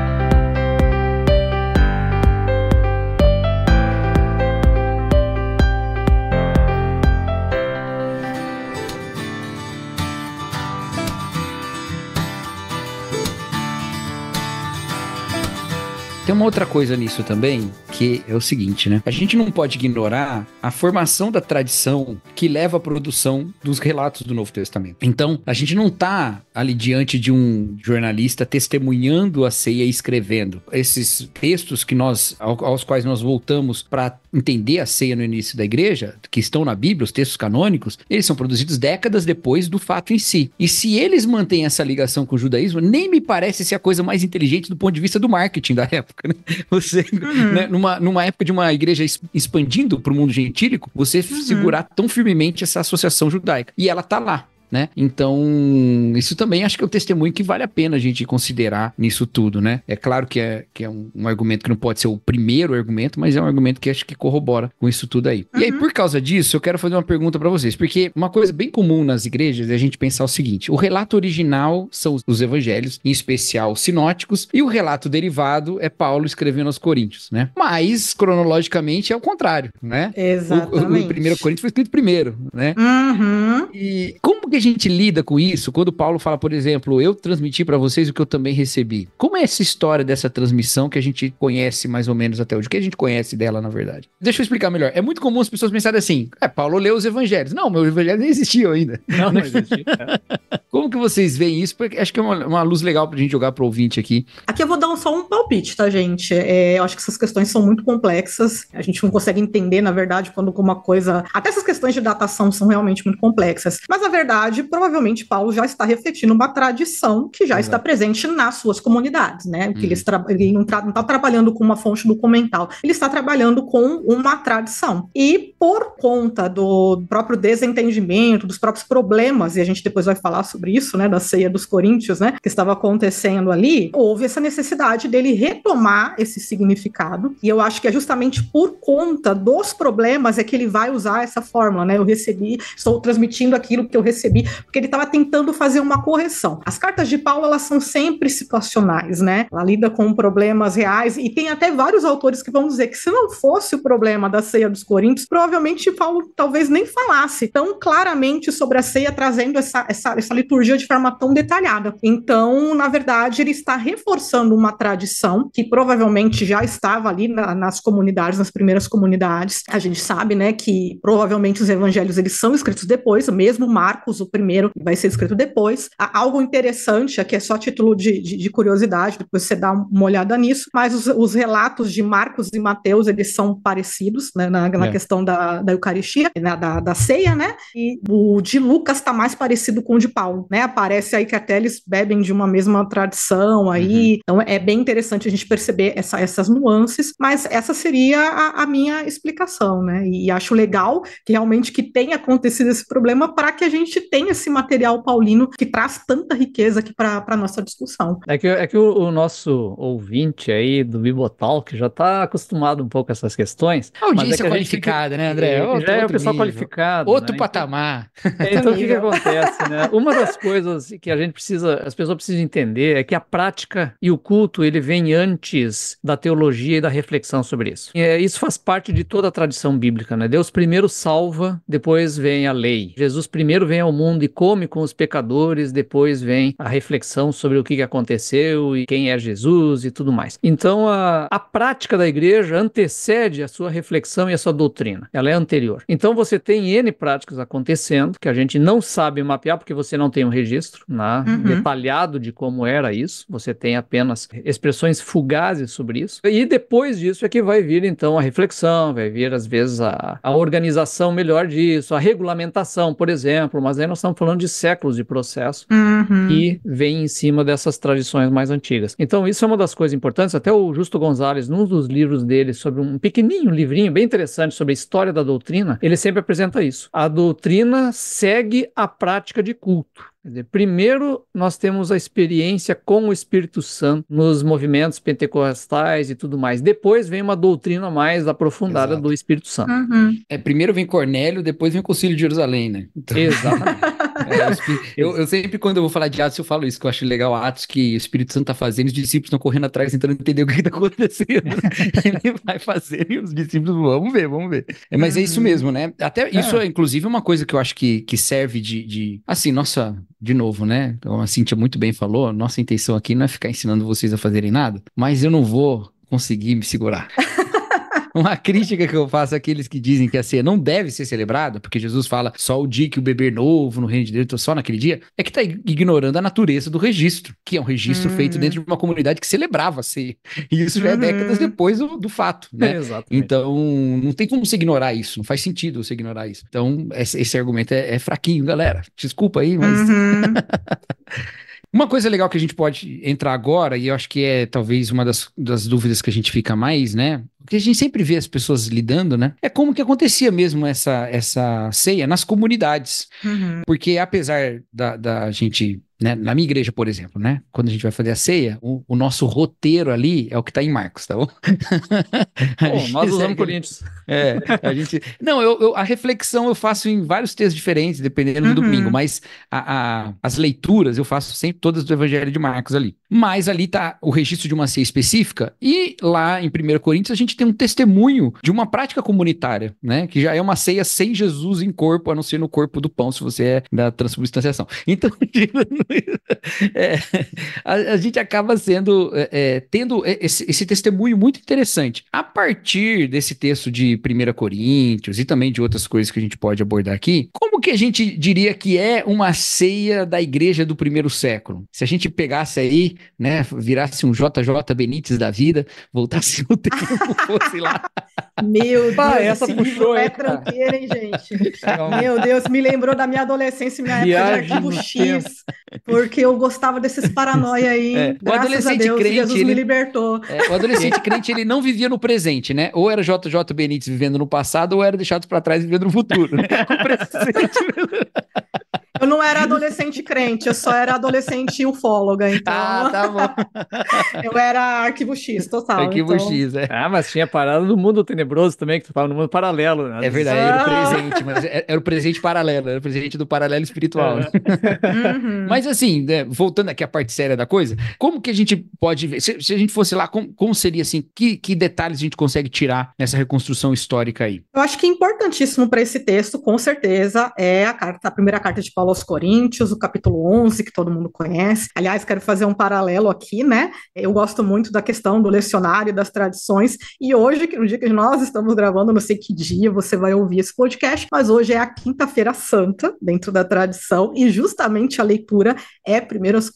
Tem uma outra coisa nisso também, que é o seguinte, né? A gente não pode ignorar a formação da tradição que leva à produção dos relatos do Novo Testamento. Então, a gente não está ali diante de um jornalista testemunhando a ceia e escrevendo. Esses textos que nós aos quais nós voltamos para entender a ceia no início da igreja, que estão na Bíblia, os textos canônicos, eles são produzidos décadas depois do fato em si. E se eles mantêm essa ligação com o judaísmo, nem me parece ser a coisa mais inteligente do ponto de vista do marketing da (laughs) época. Né? Você, uhum. né, numa, numa época de uma igreja expandindo para o mundo gentílico, você uhum. segurar tão firmemente essa associação judaica. E ela tá lá né? Então, isso também acho que é um testemunho que vale a pena a gente considerar nisso tudo, né? É claro que é, que é um, um argumento que não pode ser o primeiro argumento, mas é um argumento que acho que corrobora com isso tudo aí. Uhum. E aí, uhum. por causa disso, eu quero fazer uma pergunta para vocês, porque uma coisa bem comum nas igrejas é a gente pensar o seguinte: o relato original são os, evangelhos, em especial os sinóticos, e o relato derivado é Paulo escrevendo aos Coríntios, né? Mas, cronologicamente, é o contrário, né? Exatamente. O, o, o primeiro Coríntios foi escrito primeiro, né? Uhum. E como que a gente lida com isso quando Paulo fala, por exemplo, eu transmiti para vocês o que eu também recebi? Como é essa história dessa transmissão que a gente conhece mais ou menos até hoje? O que a gente conhece dela, na verdade? Deixa eu explicar melhor. É muito comum as pessoas pensarem assim: é, Paulo leu os evangelhos. Não, meu evangelho nem existiu ainda. Não, não (laughs) existiu. É. Como que vocês veem isso? Porque acho que é uma, uma luz legal para a gente jogar pro ouvinte aqui. Aqui eu vou dar só um palpite, tá, gente? É, eu acho que essas questões são muito complexas. A gente não consegue entender, na verdade, quando alguma coisa. Até essas questões de datação são realmente muito complexas. Mas, na verdade, provavelmente Paulo já está refletindo uma tradição que já Exato. está presente nas suas comunidades, né? Que ele, hum. tra... ele não está trabalhando com uma fonte documental, ele está trabalhando com uma tradição. E por conta do próprio desentendimento, dos próprios problemas, e a gente depois vai falar sobre sobre isso, né, da ceia dos coríntios, né, que estava acontecendo ali, houve essa necessidade dele retomar esse significado, e eu acho que é justamente por conta dos problemas é que ele vai usar essa fórmula, né, eu recebi, estou transmitindo aquilo que eu recebi, porque ele estava tentando fazer uma correção. As cartas de Paulo, elas são sempre situacionais, né, ela lida com problemas reais, e tem até vários autores que vão dizer que se não fosse o problema da ceia dos coríntios, provavelmente Paulo talvez nem falasse tão claramente sobre a ceia, trazendo essa, essa, essa liturgia liturgia de forma tão detalhada. Então, na verdade, ele está reforçando uma tradição que provavelmente já estava ali na, nas comunidades, nas primeiras comunidades. A gente sabe, né, que provavelmente os evangelhos eles são escritos depois, mesmo Marcos, o primeiro, vai ser escrito depois. Há algo interessante, aqui é só título de, de, de curiosidade, depois você dá uma olhada nisso, mas os, os, relatos de Marcos e Mateus, eles são parecidos né, na, na é. questão da, da Eucaristia, né, da, da ceia, né? E o de Lucas está mais parecido com o de Paulo né, aparece aí que até eles bebem de uma mesma tradição aí. Uhum. Então, é bem interessante a gente perceber essa, essas nuances, mas essa seria a, a, minha explicação, né? E acho legal que realmente que tenha acontecido esse problema para que a gente tenha esse material paulino que traz tanta riqueza aqui para a nossa discussão. É que, é que o, o, nosso ouvinte aí do Bibotalk já está acostumado um pouco a essas questões. É a audiência é qualificada, gente, né, André? É, outro, é o pessoal nível. qualificado. Outro né? patamar. Então, então o que, que acontece, né? Uma das das coisas que a gente precisa, as pessoas precisam entender é que a prática e o culto ele vem antes da teologia e da reflexão sobre isso. É, isso faz parte de toda a tradição bíblica, né? Deus primeiro salva, depois vem a lei. Jesus primeiro vem ao mundo e come com os pecadores, depois vem a reflexão sobre o que aconteceu e quem é Jesus e tudo mais. Então a, a prática da igreja antecede a sua reflexão e a sua doutrina. Ela é anterior. Então você tem N práticas acontecendo que a gente não sabe mapear porque você não tem um registro né, uhum. detalhado de como era isso, você tem apenas expressões fugazes sobre isso. E depois disso é que vai vir então a reflexão, vai vir às vezes a, a organização melhor disso, a regulamentação, por exemplo, mas aí nós estamos falando de séculos de processo uhum. que vem em cima dessas tradições mais antigas. Então isso é uma das coisas importantes, até o Justo Gonzalez, num dos livros dele sobre um pequenininho livrinho bem interessante sobre a história da doutrina, ele sempre apresenta isso. A doutrina segue a prática de culto. Dizer, primeiro, nós temos a experiência com o Espírito Santo nos movimentos pentecostais e tudo mais. Depois vem uma doutrina mais aprofundada Exato. do Espírito Santo. Uhum. É, primeiro vem Cornélio, depois vem o Concílio de Jerusalém, né? Então... Exatamente. (laughs) É, eu, eu, sempre, quando eu vou falar de Atos, eu falo isso, que eu acho legal Atos que o Espírito Santo está fazendo, os discípulos estão correndo atrás tentando entender o que está acontecendo. (laughs) Ele vai fazer e os discípulos, vamos ver, vamos ver. É, mas é isso uhum. mesmo, né? Até é. isso é, inclusive, uma coisa que eu acho que, que serve de, de. Assim, nossa, de novo, né? Como então, a Cintia muito bem falou, nossa intenção aqui não é ficar ensinando vocês a fazerem nada, mas eu não vou conseguir me segurar. (laughs) Uma crítica que eu faço àqueles que dizem que a ceia não deve ser celebrada, porque Jesus fala só o dia que o beber novo no reino de Deus, então só naquele dia, é que está ignorando a natureza do registro, que é um registro uhum. feito hum. dentro de uma comunidade que celebrava a ceia. E isso já é uhum. décadas hum. depois do, do fato, né? É, (laughs) então, não tem como se ignorar isso, não faz sentido você ignorar isso. Então, esse, esse argumento é, é, fraquinho, galera. Desculpa aí, mas. Uhum. (laughs) Uma coisa legal que a gente pode entrar agora, e eu acho que é talvez uma das, das dúvidas que a gente fica mais, né? Porque a gente sempre vê as pessoas lidando, né? É como que acontecia mesmo essa, essa ceia nas comunidades. Uhum. Porque apesar da, da gente né? Na minha igreja, por exemplo, né? Quando a gente vai fazer a ceia, o, o nosso roteiro ali é o que está em Marcos, tá bom? (laughs) bom nós usamos Coríntios. É, a gente. Não, eu, eu, a reflexão eu faço em vários textos diferentes, dependendo do uhum. domingo, mas a, a, as leituras eu faço sempre todas do Evangelho de Marcos ali. Mas ali está o registro de uma ceia específica, e lá em 1 Coríntios a gente tem um testemunho de uma prática comunitária, né? Que já é uma ceia sem Jesus em corpo, a não ser no corpo do pão, se você é da transubstanciação. Então, (laughs) (laughs) é, a, a, gente acaba sendo é, é tendo esse, esse, testemunho muito interessante. A partir desse texto de 1 Coríntios e também de outras coisas que a gente pode abordar aqui, como que a gente diria que é uma ceia da igreja do primeiro século? Se a gente pegasse aí, né, virasse um JJ Benítez da vida, voltasse o tempo, (laughs) fosse lá. Meu (laughs) ah, Deus, ah, essa puxou, é tranqueira, hein, gente? É, Meu Deus, me lembrou da minha adolescência, minha Viagem época de arquivo X porque eu gostava desses paranoia aí. (laughs) É, o adolescente Deus, crente, Jesus ele, me libertou. É, o adolescente (laughs) crente, ele não vivia no presente, né? Ou era JJ Benítez vivendo no passado, ou era deixado para trás vivendo no futuro. Né? (laughs) O presente... Eu não era adolescente crente, eu só era adolescente ufóloga, então. Ah, tá bom. (laughs) eu era arquivo X, total. Arquivo então... X, é. Ah, mas tinha parada do mundo tenebroso também, que tu fala no mundo paralelo, né? É verdade, era o ah. presente, mas é, era o presente paralelo, era o presente do paralelo espiritual. Né? Uhum. Mas assim, né, voltando aqui à parte séria da coisa, como que a gente pode ver? Se, se a gente fosse lá, como, como seria assim? Que, que detalhes a gente consegue tirar nessa reconstrução histórica aí? Eu acho que é importantíssimo para esse texto, com certeza, é a carta, a primeira carta de Paulo Paulo aos Coríntios, o capítulo 11, que todo mundo conhece. Aliás, quero fazer um paralelo aqui, né? Eu gosto muito da questão do lecionário das tradições, e hoje, no dia que nós estamos gravando, não sei que dia você vai ouvir esse podcast, mas hoje é a Quinta-feira Santa, dentro da tradição, e justamente a leitura é 1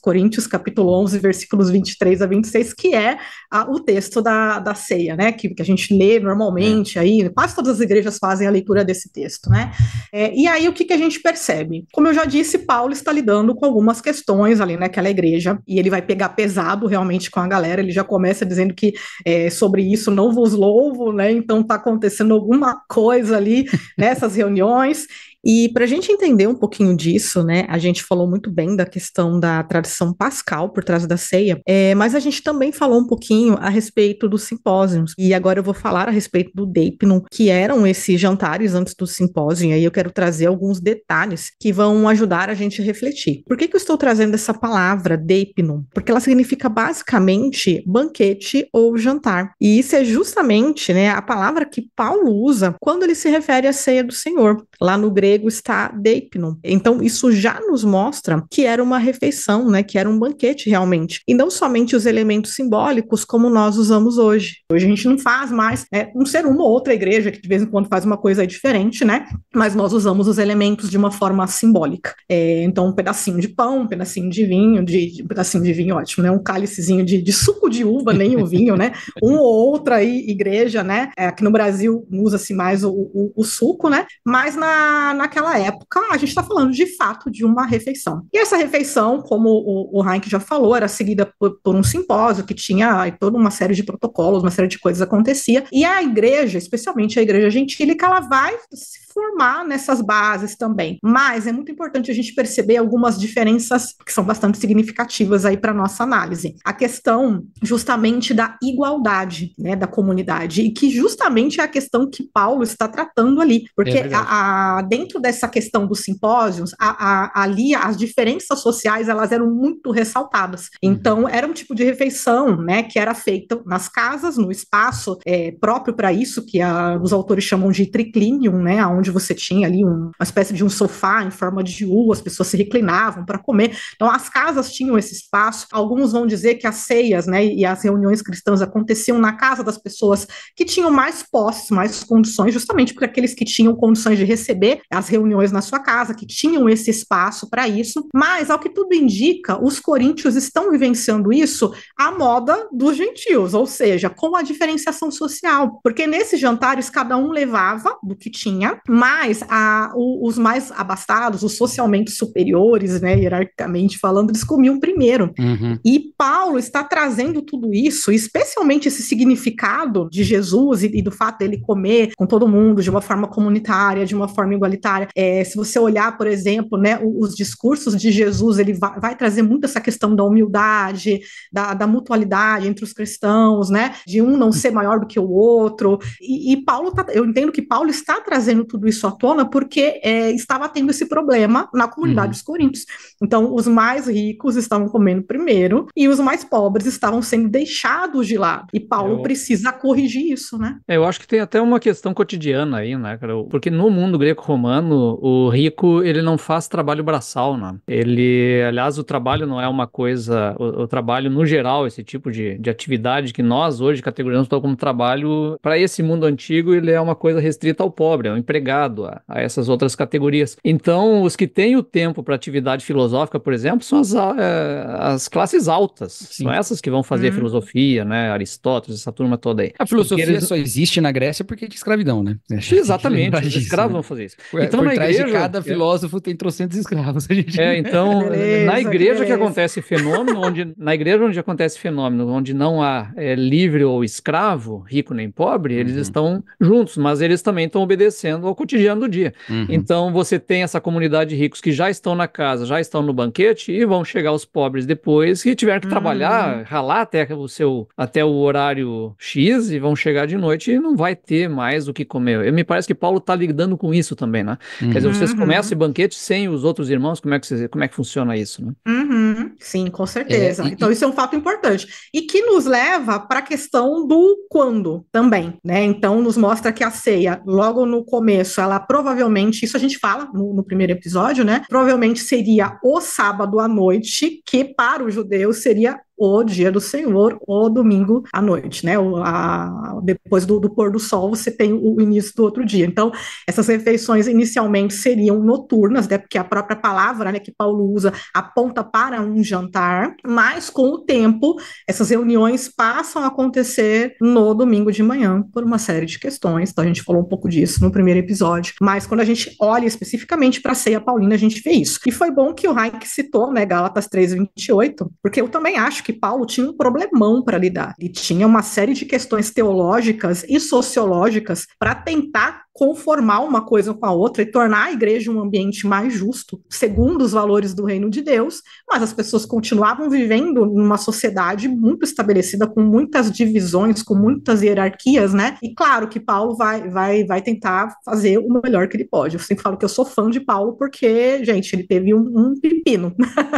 Coríntios, capítulo 11, versículos 23 a 26, que é a, o texto da, da ceia, né? Que, que a gente lê normalmente aí, quase todas as igrejas fazem a leitura desse texto, né? É, e aí, o que, que a gente percebe? Como eu já disse, Paulo está lidando com algumas questões ali naquela igreja, e ele vai pegar pesado realmente com a galera. Ele já começa dizendo que é, sobre isso não vos louvo, né? Então está acontecendo alguma coisa ali nessas reuniões. E para a gente entender um pouquinho disso, né, a gente falou muito bem da questão da tradição pascal por trás da ceia, é, mas a gente também falou um pouquinho a respeito dos simpósios. E agora eu vou falar a respeito do Deipnum, que eram esses jantares antes do simpósio, e aí eu quero trazer alguns detalhes que vão ajudar a gente a refletir. Por que, que eu estou trazendo essa palavra Deipnum? Porque ela significa basicamente banquete ou jantar. E isso é justamente né, a palavra que Paulo usa quando ele se refere à ceia do Senhor, lá no grego grego está deipno. Então, isso já nos mostra que era uma refeição, né? Que era um banquete realmente. E não somente os elementos simbólicos como nós usamos hoje. Hoje a gente não faz mais, é, um ser uma ou outra igreja que de vez em quando faz uma coisa diferente, né? Mas nós usamos os elementos de uma forma simbólica. É, então, um pedacinho de pão, um pedacinho de vinho, de, de um pedacinho de vinho ótimo, né? Um cálicezinho de, de suco de uva, nem o vinho, né? (laughs) Uma ou outra aí, igreja, né? É, aqui no Brasil usa-se mais o, o, o, suco, né? Mas na, naquela época, a gente está falando de fato de uma refeição. E essa refeição, como o, o Heinck já falou, era seguida por, por um simpósio que tinha toda uma série de protocolos, uma série de coisas acontecia. E a igreja, especialmente a igreja gentílica, ela vai se formar nessas bases também. Mas é muito importante a gente perceber algumas diferenças que são bastante significativas aí para nossa análise. A questão justamente da igualdade, né, da comunidade e que justamente é a questão que Paulo está tratando ali, porque é a, a, dentro dessa questão dos simpósios, a, ali as diferenças sociais elas eram muito ressaltadas. Uhum. Então era um tipo de refeição, né, que era feita nas casas, no espaço é, próprio para isso que os autores chamam de triclinium, né, onde onde você tinha ali um, uma espécie de um sofá em forma de U, as pessoas se reclinavam para comer. Então, as casas tinham esse espaço. Alguns vão dizer que as ceias né, e as reuniões cristãs aconteciam na casa das pessoas que tinham mais posses, mais condições, justamente porque aqueles que tinham condições de receber as reuniões na sua casa, que tinham esse espaço para isso. Mas, ao que tudo indica, os coríntios estão vivenciando isso à moda dos gentios, ou seja, com a diferenciação social. Porque nesses jantares, cada um levava do que tinha, mas a, o, os mais abastados, os socialmente superiores, né, hierarquicamente falando, eles comiam primeiro. Uhum. E Paulo está trazendo tudo isso, especialmente esse significado de Jesus e, e, do fato dele comer com todo mundo de uma forma comunitária, de uma forma igualitária. É, se você olhar, por exemplo, né, os, os discursos de Jesus, ele vai, vai, trazer muito essa questão da humildade, da, da, mutualidade entre os cristãos, né, de um não ser maior do que o outro. E, e Paulo, tá, eu entendo que Paulo está trazendo tudo tudo isso à tona porque é, estava tendo esse problema na comunidade uhum. dos coríntios. Então, os mais ricos estavam comendo primeiro e os mais pobres estavam sendo deixados de lado. E Paulo eu... precisa corrigir isso, né? É, eu acho que tem até uma questão cotidiana aí, né, cara? Porque no mundo greco-romano, o rico, ele não faz trabalho braçal, né? Ele, aliás, o trabalho não é uma coisa... O, o trabalho, no geral, esse tipo de, de atividade que nós hoje categorizamos como trabalho, para esse mundo antigo, ele é uma coisa restrita ao pobre, é um empregado agregado a, a essas outras categorias. Então, os que têm o tempo para atividade filosófica, por exemplo, são as, eh, as classes altas. Sim. São essas que vão fazer uhum. filosofia, né? Aristóteles, essa turma toda aí. A filosofia eles... só existe na Grécia porque é de escravidão, né? (laughs) Exatamente, os escravos né? vão fazer isso. Por, é, então, por na trás igreja, de cada é. filósofo tem trocentos escravos. Gente... É, então, beleza, na igreja beleza. que acontece fenômeno, onde na igreja onde acontece fenômeno, onde não há é, livre ou escravo, rico nem pobre, eles uhum. estão juntos, mas eles também estão obedecendo ao cotidiano do dia. Uhum. Então você tem essa comunidade de ricos que já estão na casa, já estão no banquete e vão chegar os pobres depois que tiveram que uhum. trabalhar, ralar até o seu até o horário X e vão chegar de noite e não vai ter mais o que comer. Eu, me parece que Paulo está lidando com isso também, né? Uhum. Quer dizer, vocês uhum. começam o banquete sem os outros irmãos, como é que vocês, como é que funciona isso, né? Uhum. Sim, com certeza. É, e, então isso é um fato importante e que nos leva para a questão do quando também, né? Então nos mostra que a ceia logo no começo Vanessa, ela provavelmente, isso a gente fala no, no primeiro episódio, né? Provavelmente seria o sábado à noite, que para os judeus seria o dia do Senhor, o domingo à noite, né? O, a, depois do, do, pôr do sol, você tem o início do outro dia. Então, essas refeições inicialmente seriam noturnas, né? Porque a própria palavra né, que Paulo usa aponta para um jantar, mas com o tempo, essas reuniões passam a acontecer no domingo de manhã, por uma série de questões. Então, a gente falou um pouco disso no primeiro episódio, mas quando a gente olha especificamente para a ceia paulina, a gente vê isso. E foi bom que o Hayek citou, né, Gálatas 3,28, porque eu também acho que que Paulo tinha um problemão para lidar. Ele tinha uma série de questões teológicas e sociológicas para tentar conformar uma coisa com a outra e tornar a igreja um ambiente mais justo, segundo os valores do reino de Deus, mas as pessoas continuavam vivendo numa sociedade muito estabelecida com muitas divisões, com muitas hierarquias, né? E claro que Paulo vai vai vai tentar fazer o melhor que ele pode. Eu sempre falo que eu sou fã de Paulo porque, gente, ele teve um, um pepino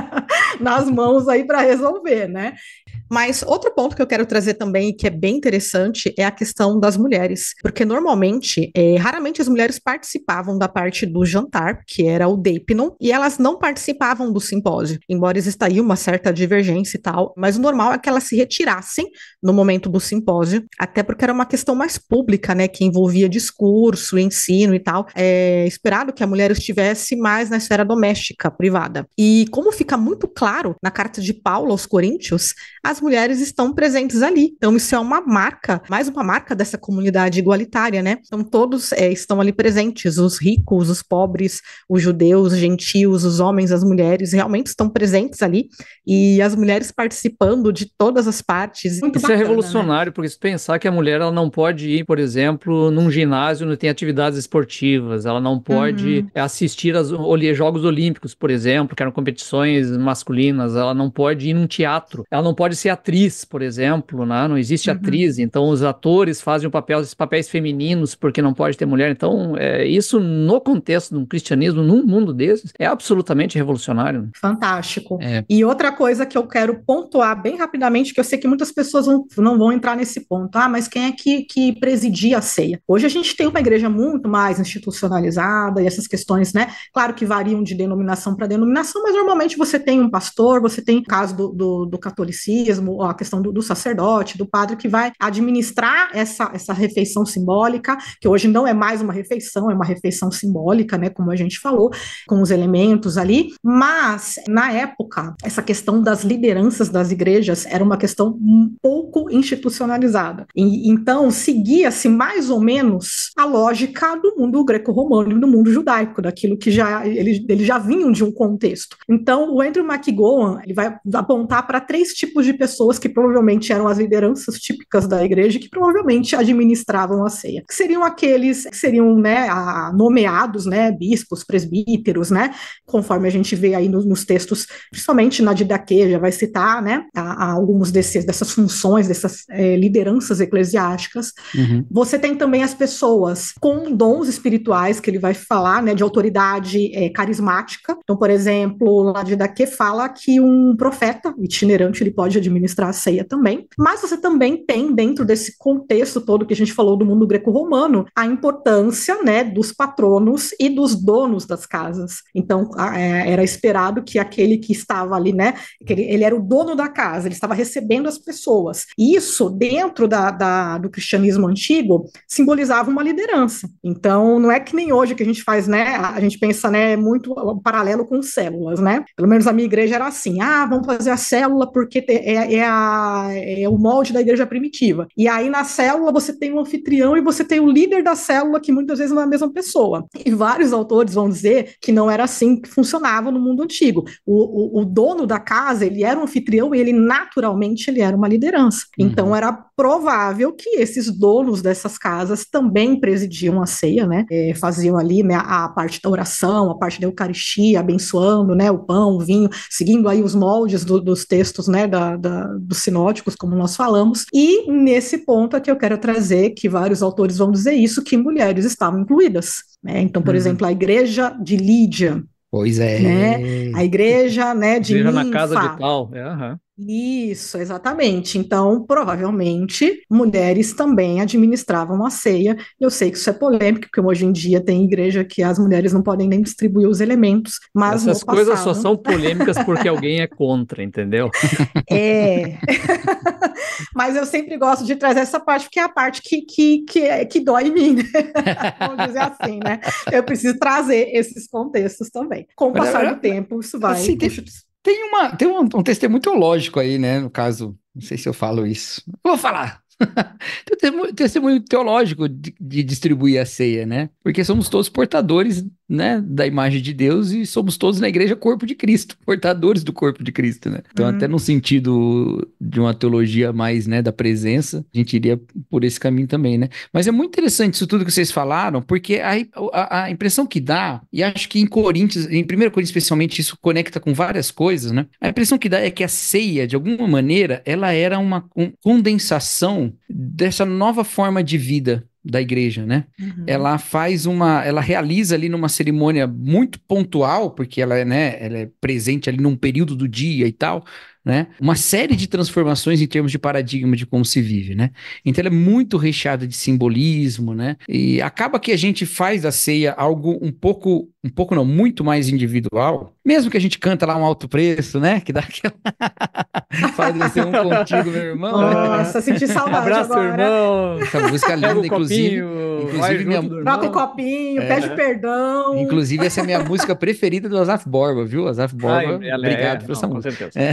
(laughs) nas mãos aí para resolver, né? Mas outro ponto que eu quero trazer também que é bem interessante é a questão das mulheres, porque normalmente é, raramente as mulheres participavam da parte do jantar, que era o Deipnon, e elas não participavam do simpósio, embora exista aí uma certa divergência e tal, mas o normal é que elas se retirassem no momento do simpósio, até porque era uma questão mais pública, né, que envolvia discurso, ensino e tal. É esperado que a mulher estivesse mais na esfera doméstica, privada. E como fica muito claro na carta de Paulo aos Coríntios, as mulheres estão presentes ali. Então isso é uma marca, mais uma marca dessa comunidade igualitária, né? Então todos é, estão ali presentes, os ricos, os pobres, os judeus, os gentios, os homens, as mulheres, realmente estão presentes ali, e as mulheres participando de todas as partes. Muito isso é bacana, é revolucionário, né? porque se pensar que a mulher ela não pode ir, por exemplo, num ginásio onde tem atividades esportivas, ela não pode uhum. É, assistir aos Jogos Olímpicos, por exemplo, que eram competições masculinas, ela não pode ir num teatro, ela não pode ser atriz, por exemplo, né? não existe uhum. atriz, então os atores fazem o papel, esses papéis femininos, porque não pode ter mulher. Então, é, isso no contexto do cristianismo, num mundo desses, é absolutamente revolucionário. Né? Fantástico. É. E outra coisa que eu quero pontuar bem rapidamente, que eu sei que muitas pessoas não, não vão entrar nesse ponto. Ah, mas quem é que, que presidia a ceia? Hoje a gente tem uma igreja muito mais institucionalizada e essas questões, né? Claro que variam de denominação para denominação, mas normalmente você tem um pastor, você tem o caso do, do, do catolicismo, a questão do, do sacerdote, do padre, que vai administrar essa, essa refeição simbólica, que hoje não é é mais uma refeição, é uma refeição simbólica, né, como a gente falou, com os elementos ali, mas na época essa questão das lideranças das igrejas era uma questão um pouco institucionalizada. E, então seguia-se mais ou menos a lógica do mundo greco-romano e do mundo judaico, daquilo que já eles, já vinham de um contexto. Então o Andrew McGowan ele vai apontar para três tipos de pessoas que provavelmente eram as lideranças típicas da igreja que provavelmente administravam a ceia, que seriam aqueles que seriam né, nomeados né, bispos, presbíteros, né, conforme a gente vê aí nos, nos textos, principalmente na já vai citar né, a, a alguns desses, dessas funções, dessas é, lideranças eclesiásticas. Uhum. Você tem também as pessoas com dons espirituais, que ele vai falar né, de autoridade é, carismática. Então, por exemplo, na Didaque fala que um profeta itinerante ele pode administrar a ceia também, mas você também tem, dentro desse contexto todo que a gente falou do mundo greco-romano, a importância importância né, dos patronos e dos donos das casas. Então, é, era esperado que aquele que estava ali, né, ele, ele, era o dono da casa, ele estava recebendo as pessoas. Isso, dentro da, da, do cristianismo antigo, simbolizava uma liderança. Então, não é que nem hoje que a gente faz, né, a gente pensa né, muito paralelo com células, né? Pelo menos a minha igreja era assim, ah, vamos fazer a célula porque é, é, a, é o molde da igreja primitiva. E aí, na célula, você tem um anfitrião e você tem o líder da célula célula, que muitas vezes não é a mesma pessoa. E vários autores vão dizer que não era assim que funcionava no mundo antigo. O, o, o dono da casa, ele era um anfitrião e ele naturalmente ele era uma liderança. Uhum. Então era provável que esses donos dessas casas também presidiam a ceia, né? É, faziam ali né, a, a parte da oração, a parte da Eucaristia, abençoando, né, o pão, o vinho, seguindo aí os moldes do, dos textos, né, da, da, dos sinóticos, como nós falamos. E nesse ponto é que eu quero trazer que vários autores vão dizer isso, que mulheres estavam incluídas. Né? Então, por uhum. exemplo, a igreja de Lídia. Pois é. Né? A igreja né, de igreja na casa de tal. É, uhum. Isso, exatamente. Então, provavelmente, mulheres também administravam a ceia. Eu sei que isso é polêmico, porque hoje em dia tem igreja que as mulheres não podem nem distribuir os elementos, mas essas passado... coisas só são polêmicas porque alguém é contra, entendeu? (laughs) É. (laughs) mas eu sempre gosto de trazer essa parte, porque é a parte que que, que, é, que dói em mim, né? (laughs) Vamos dizer assim, né? Eu preciso trazer esses contextos também. Com o passar do tempo, isso vai. Assim, deixa, tem, uma, tem um, um testemunho teológico aí, né? No caso, não sei se eu falo isso. Vou falar. (laughs) tem testemunho teológico de, distribuir a ceia, né? Porque somos todos portadores né, da imagem de Deus e somos todos na igreja corpo de Cristo, (laughs) portadores do corpo de Cristo, né? Então, uhum. até no sentido de uma teologia mais né, da presença, a gente iria por esse caminho também, né? Mas é muito interessante isso tudo que vocês falaram, porque a, a, a impressão que dá, e acho que em Coríntios, em 1 Coríntios especialmente, isso conecta com várias coisas, né? A impressão que dá é que a ceia, de alguma maneira, ela era uma condensação dessa nova forma de vida da igreja, né? Uhum. Ela faz uma, ela realiza ali numa cerimônia muito pontual, porque ela é, né, ela é presente ali num período do dia e tal, né? Uma série de transformações em termos de paradigma de como se vive, né? Então ela é muito recheada de simbolismo, né? E acaba que a gente faz da ceia algo um pouco, um pouco não, muito mais individual, mesmo que a gente canta lá um alto preço, né? Que dá aquela (laughs) faz você um contigo, meu irmão. Nossa, né? senti saudade Abraço, agora. irmão. Essa música é linda, inclusive. inclusive minha... Troca o copinho, é. pede perdão. Inclusive essa é a minha música preferida do Azaf Borba, viu? Azaf ah, Borba, Ai, é obrigado é, por não, essa música. É.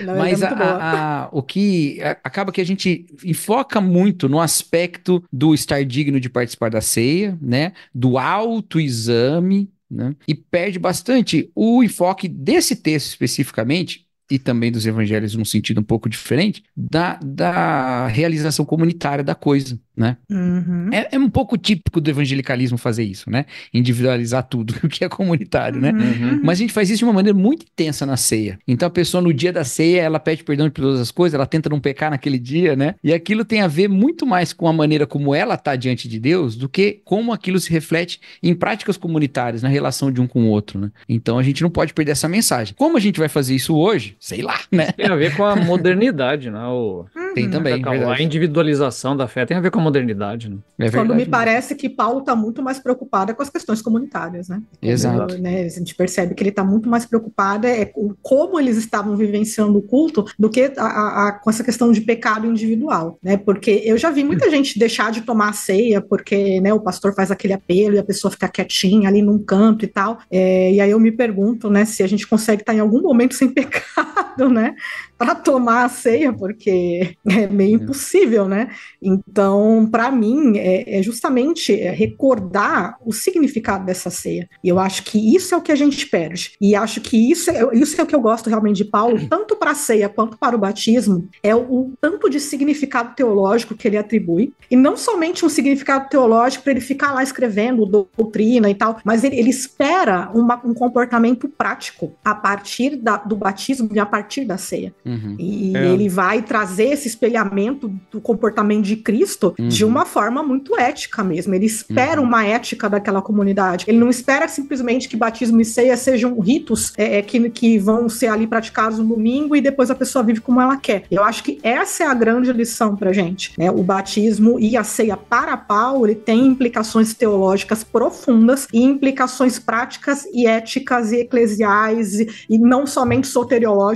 Não, é Mas é a, a, o que acaba que a gente enfoca muito no aspecto do estar digno de participar da ceia, né? Do autoexame, né? E perde bastante o enfoque desse texto especificamente e também dos evangelhos num sentido um pouco diferente, da, da realização comunitária da coisa, né? Uhum. É, é, um pouco típico do evangelicalismo fazer isso, né? Individualizar tudo (laughs) o que é comunitário, né? Uhum. uhum. Mas a gente faz isso de uma maneira muito intensa na ceia. Então a pessoa no dia da ceia, ela pede perdão de todas as coisas, ela tenta não pecar naquele dia, né? E aquilo tem a ver muito mais com a maneira como ela está diante de Deus do que como aquilo se reflete em práticas comunitárias, na relação de um com o outro, né? Então a gente não pode perder essa mensagem. Como a gente vai fazer isso hoje? sei lá, né? né? Tem a ver com a modernidade, né? O... Uhum. Tem também. A, a individualização da fé tem a ver com a modernidade, né? É verdade, Quando me né? parece que Paulo está muito mais preocupado com as questões comunitárias, né? Exato. Ele, né, a gente percebe que ele está muito mais preocupado é com como eles estavam vivenciando o culto do que a, a, com essa questão de pecado individual, né? Porque eu já vi muita gente deixar de tomar a ceia porque né, o pastor faz aquele apelo e a pessoa fica quietinha ali num canto e tal. É, e aí eu me pergunto, né, se a gente consegue estar tá em algum momento sem (laughs) pecado né, para tomar a ceia, porque é meio uhum. impossível, né? Então, para mim, é, é, justamente é, recordar o significado dessa ceia. E eu acho que isso é o que a gente perde. E acho que isso é, isso é o que eu gosto realmente de Paulo, (clears throat) tanto para a ceia quanto para o batismo, é o, o tanto de significado teológico que ele atribui. E não somente um significado teológico para ele ficar lá escrevendo doutrina e tal, mas ele, ele espera uma, um comportamento prático a partir da, do batismo e a partir da ceia. Uhum. E é. ele vai trazer esse espelhamento do comportamento de Cristo uhum. de uma forma muito ética mesmo. Ele espera uhum. uma ética daquela comunidade. Ele não espera simplesmente que batismo e ceia sejam ritos é, é, que, que vão ser ali praticados no domingo e depois a pessoa vive como ela quer. Eu acho que essa é a grande lição pra gente. Né? O batismo e a ceia para Paulo ele tem implicações teológicas profundas e implicações práticas e éticas e eclesiais e, e não somente soteriológicas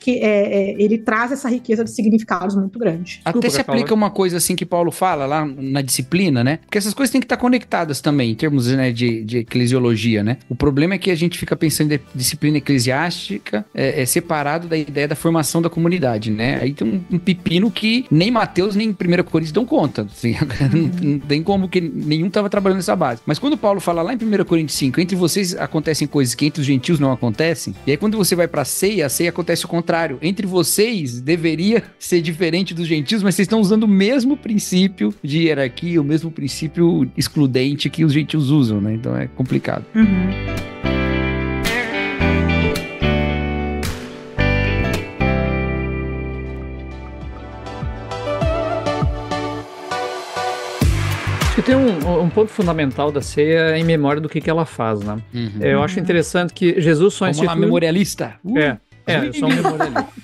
que é, é, ele traz essa riqueza de significados muito grande. Até Desculpa, se aplica uma coisa assim que Paulo fala lá na disciplina, né? Porque essas coisas têm que estar conectadas também, em termos né, de, de eclesiologia, né? O problema é que a gente fica pensando em disciplina eclesiástica é, é separado da ideia da formação da comunidade, né? Aí tem um, um pepino que nem Mateus nem 1 Coríntios dão conta. Assim, (laughs) hum. não, tem como que nenhum estava trabalhando nessa base. Mas quando Paulo fala lá em 1 Coríntios 5, entre vocês acontecem coisas que entre os gentios não acontecem, e aí quando você vai para a ceia, a ceia acontece o contrário. Entre vocês deveria ser diferente dos gentios, mas vocês estão usando o mesmo princípio de hierarquia, o mesmo princípio excludente que os gentios usam, né? Então é complicado. Uhum. tem um, um, ponto fundamental da ceia é em memória do que, que ela faz, né? Uhum. Eu acho interessante que Jesus só Vamos instituiu... uma memorialista! É. Uh. É. É, só um memorial. (laughs)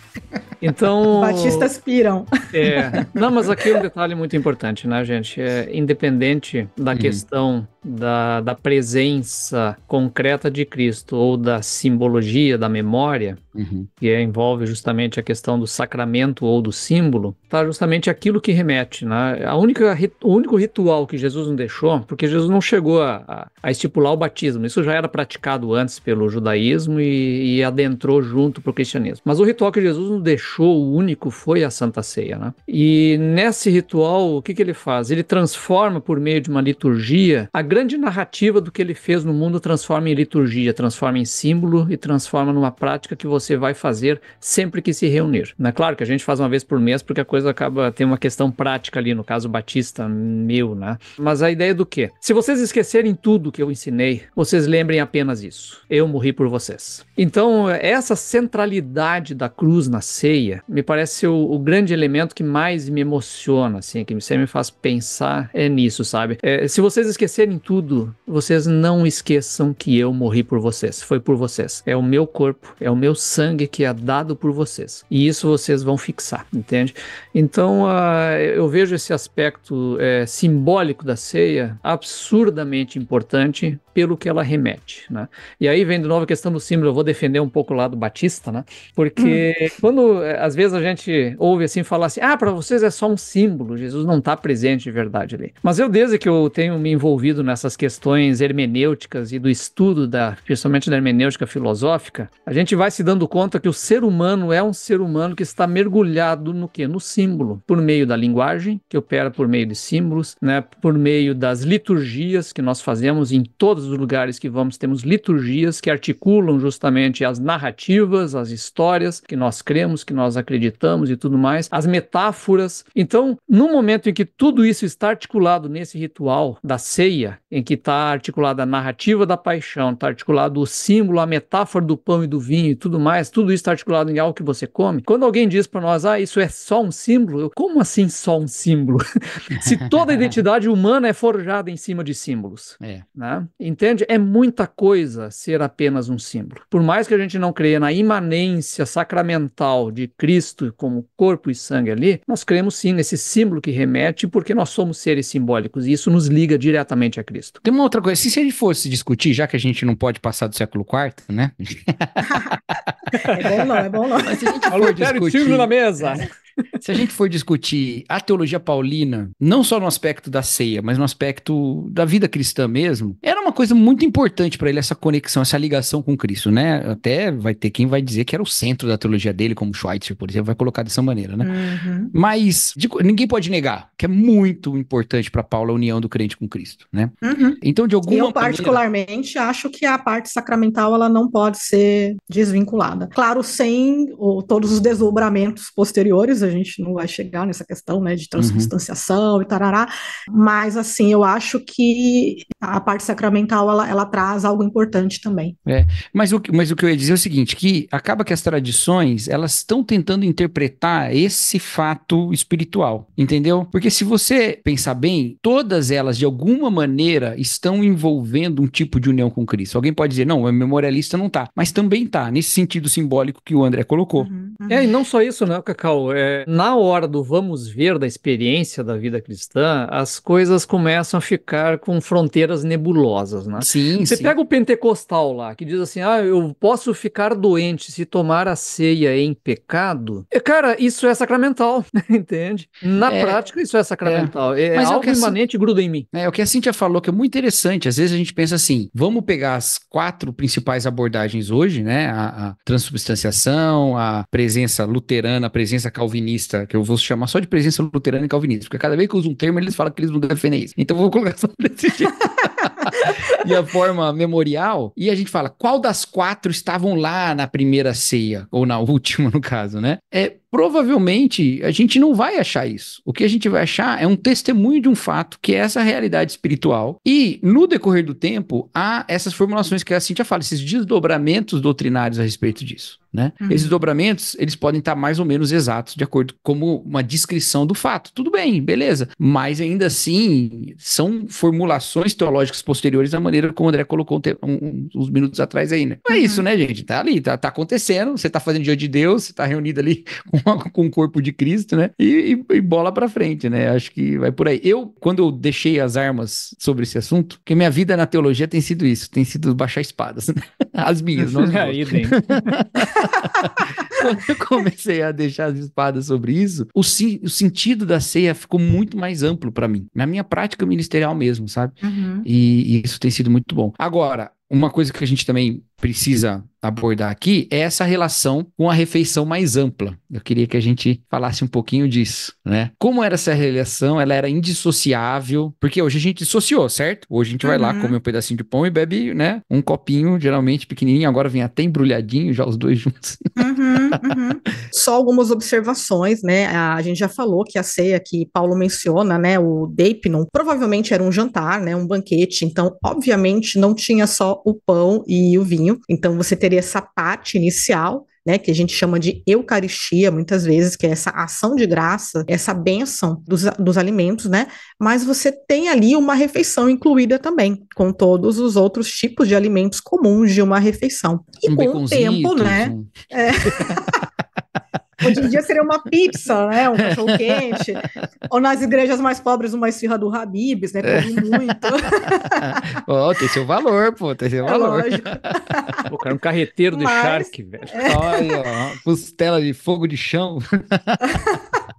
Então. Batistas piram. É. (laughs) Não, mas aqui um detalhe muito importante, né, gente? É, independente da uhum. questão da, da presença concreta de Cristo ou da simbologia, da memória, uhum. que é, envolve justamente a questão do sacramento ou do símbolo, está justamente aquilo que remete. Né? A única, o único ritual que Jesus não deixou, porque Jesus não chegou a, a, a estipular o batismo, isso já era praticado antes pelo judaísmo e, e adentrou junto para o cristianismo. Mas o ritual que Jesus não deixou, o único, foi a Santa Ceia. Né? E nesse ritual, o que, que ele faz? Ele transforma, por meio de uma liturgia, a grande narrativa do que ele fez no mundo, transforma em liturgia, transforma em símbolo e transforma numa prática que você você vai fazer sempre que se reunir. né? claro que a gente faz uma vez por mês porque a coisa acaba tem uma questão prática ali, no caso Batista, meu, né? Mas a ideia é do quê? Se vocês esquecerem tudo que eu ensinei, vocês lembrem apenas isso. Eu morri por vocês. Então, essa centralidade da cruz na ceia me parece o, o grande elemento que mais me emociona, assim, que sempre me faz pensar é nisso, sabe? É, se vocês esquecerem tudo, vocês não esqueçam que eu morri por vocês. Foi por vocês. É o meu corpo, é o meu sangue que é dado por vocês. E isso vocês vão fixar, entende? Então uh, eu vejo esse aspecto uh, simbólico da ceia absurdamente importante pelo que ela remete, né? E aí vem de novo a questão do símbolo, eu vou defender um pouco lá do Batista, né? Porque hum. quando eh, às vezes a gente ouve assim falar assim: "Ah, para vocês é só um símbolo, Jesus não está presente de verdade ali". Mas eu desde que eu tenho me envolvido nessas questões hermenêuticas e do estudo da, principalmente da hermenêutica filosófica, a gente vai se dando conta que o ser humano é um ser humano que está mergulhado no que? No símbolo, por meio da linguagem, que opera por meio de símbolos, né? Por meio das liturgias que nós fazemos em todos os lugares que vamos temos liturgias que articulam justamente as narrativas, as histórias que nós cremos, que nós acreditamos e tudo mais, as metáforas. Então, no momento em que tudo isso está articulado nesse ritual da ceia, em que está articulada a narrativa da paixão, está articulado o símbolo, a metáfora do pão e do vinho e tudo mais, tudo isso está articulado em algo que você come. Quando alguém diz para nós, ah, isso é só um símbolo, eu, como assim só um símbolo? (laughs) Se toda a identidade humana é forjada em cima de símbolos. É. Né? entende? É muita coisa ser apenas um símbolo. Por mais que a gente não creia na imanência sacramental de Cristo como corpo e sangue ali, nós cremos sim nesse símbolo que remete, porque nós somos seres simbólicos e isso nos liga diretamente a Cristo. Tem uma outra coisa, se ele fosse discutir, já que a gente não pode passar do século IV, né? (laughs) é bom não, é bom não. Mas se a gente for discutir... na mesa. É. Se a gente for discutir a teologia paulina, não só no aspecto da ceia, mas no aspecto da vida cristã mesmo, era uma coisa muito importante para ele essa conexão, essa ligação com Cristo, né? Até vai ter quem vai dizer que era o centro da teologia dele, como Schweitzer, por exemplo, vai colocar dessa maneira, né? Uhum. Mas de, ninguém pode negar que é muito importante para Paulo a união do crente com Cristo, né? Uhum. Então, de alguma Eu particularmente maneira... acho que a parte sacramental ela não pode ser desvinculada. Claro, sem ou, todos os desdobramentos posteriores, a gente não vai chegar nessa questão né, de uhum. transubstanciação uhum. e tarará, mas assim, eu acho que a parte sacramental ela, ela traz algo importante também. É, mas o, mas o que eu ia dizer é o seguinte, que acaba que as tradições, elas estão tentando interpretar esse fato espiritual, entendeu? Porque se você pensar bem, todas elas de alguma maneira estão envolvendo um tipo de união com Cristo. Alguém pode dizer, não, o memorialista não tá, mas também tá, nesse sentido simbólico que o André colocou. Uhum, uhum. É, e não só isso, né, Cacau? É, na hora do vamos ver da experiência da vida cristã, as coisas começam a ficar com fronteiras nebulosas, né? Sim, Você sim. pega o pentecostal lá, que diz assim, ah, eu posso ficar doente se tomar a ceia em pecado. E, é, cara, isso é sacramental, (laughs) entende? Na é, prática, isso é sacramental. É, é, é algo permanente e gruda em mim. É, o que a Cintia falou que é muito interessante. Às vezes a gente pensa assim, vamos pegar as quatro principais abordagens hoje, né? A, a transubstanciação, a presença luterana, a presença calvinista, calvinista, que eu vou chamar só de presença luterana e calvinista, porque cada vez que eu uso um termo, eles falam que eles não defendem isso. Então eu vou colocar só (laughs) desse jeito e a forma memorial. E a gente fala, qual das quatro estavam lá na primeira ceia? Ou na última, (laughs) no caso, né? É, provavelmente a gente não vai achar isso. O que a gente vai achar é um testemunho de um fato que é essa realidade espiritual. E no decorrer do tempo, há essas formulações que a Cintia fala, esses desdobramentos doutrinários a respeito disso. Né? Uhum. Esses dobramentos, eles podem estar mais ou menos exatos, de acordo com uma descrição do fato. Tudo bem, beleza. Mas ainda assim, são formulações teológicas posteriores à maneira como o André colocou um, um, uns minutos atrás aí, né? É uhum. isso, né, gente? Tá ali, tá, tá acontecendo, você tá fazendo dia de Deus, você tá reunido ali (laughs) com, com o corpo de Cristo, né? E, e, e bola pra frente, né? Acho que vai por aí. Eu, quando eu deixei as armas sobre esse assunto, porque minha vida na teologia tem sido isso, tem sido baixar espadas, né? (laughs) As minhas, não as minhas. (laughs) quando eu comecei a deixar as espadas sobre isso, o, si, o sentido da ceia ficou muito mais amplo para mim, na minha prática ministerial mesmo, sabe? Uhum. E, e isso tem sido sido muito bom. Agora, uma coisa que a gente também precisa abordar aqui é essa relação com a refeição mais ampla. Eu queria que a gente falasse um pouquinho disso, né? Como era essa relação? Ela era indissociável, porque hoje a gente dissociou, certo? Hoje a gente uhum. vai lá, uhum. come um pedacinho de pão e bebe, né? Um copinho, geralmente pequenininho, agora vem até embrulhadinho, já os dois (laughs) juntos. Uhum, uhum. Só algumas observações, né? A gente já falou que a ceia que Paulo menciona, né? O deipnum provavelmente era um jantar, né? Um banquete, então, obviamente, não tinha só o pão e o vinho então você teria essa parte inicial né, que a gente chama de Eucaristia, muitas vezes, que é essa ação de graça, essa bênção dos, dos alimentos, né? Mas você tem ali uma refeição incluída também, com todos os outros tipos de alimentos comuns de uma refeição. E um com o tempo, né? (laughs) É... (laughs) Hoje em dia seria uma pizza, né? Um cachorro quente. Ou nas igrejas mais pobres, uma esfirra do Habibs, né? Come muito. oh, (laughs) tem seu valor, pô, tem seu é valor. Lógico. Pô, cara, um carreteiro Mas... do Shark, velho. É... Olha, ó, costela de fogo de chão. (laughs)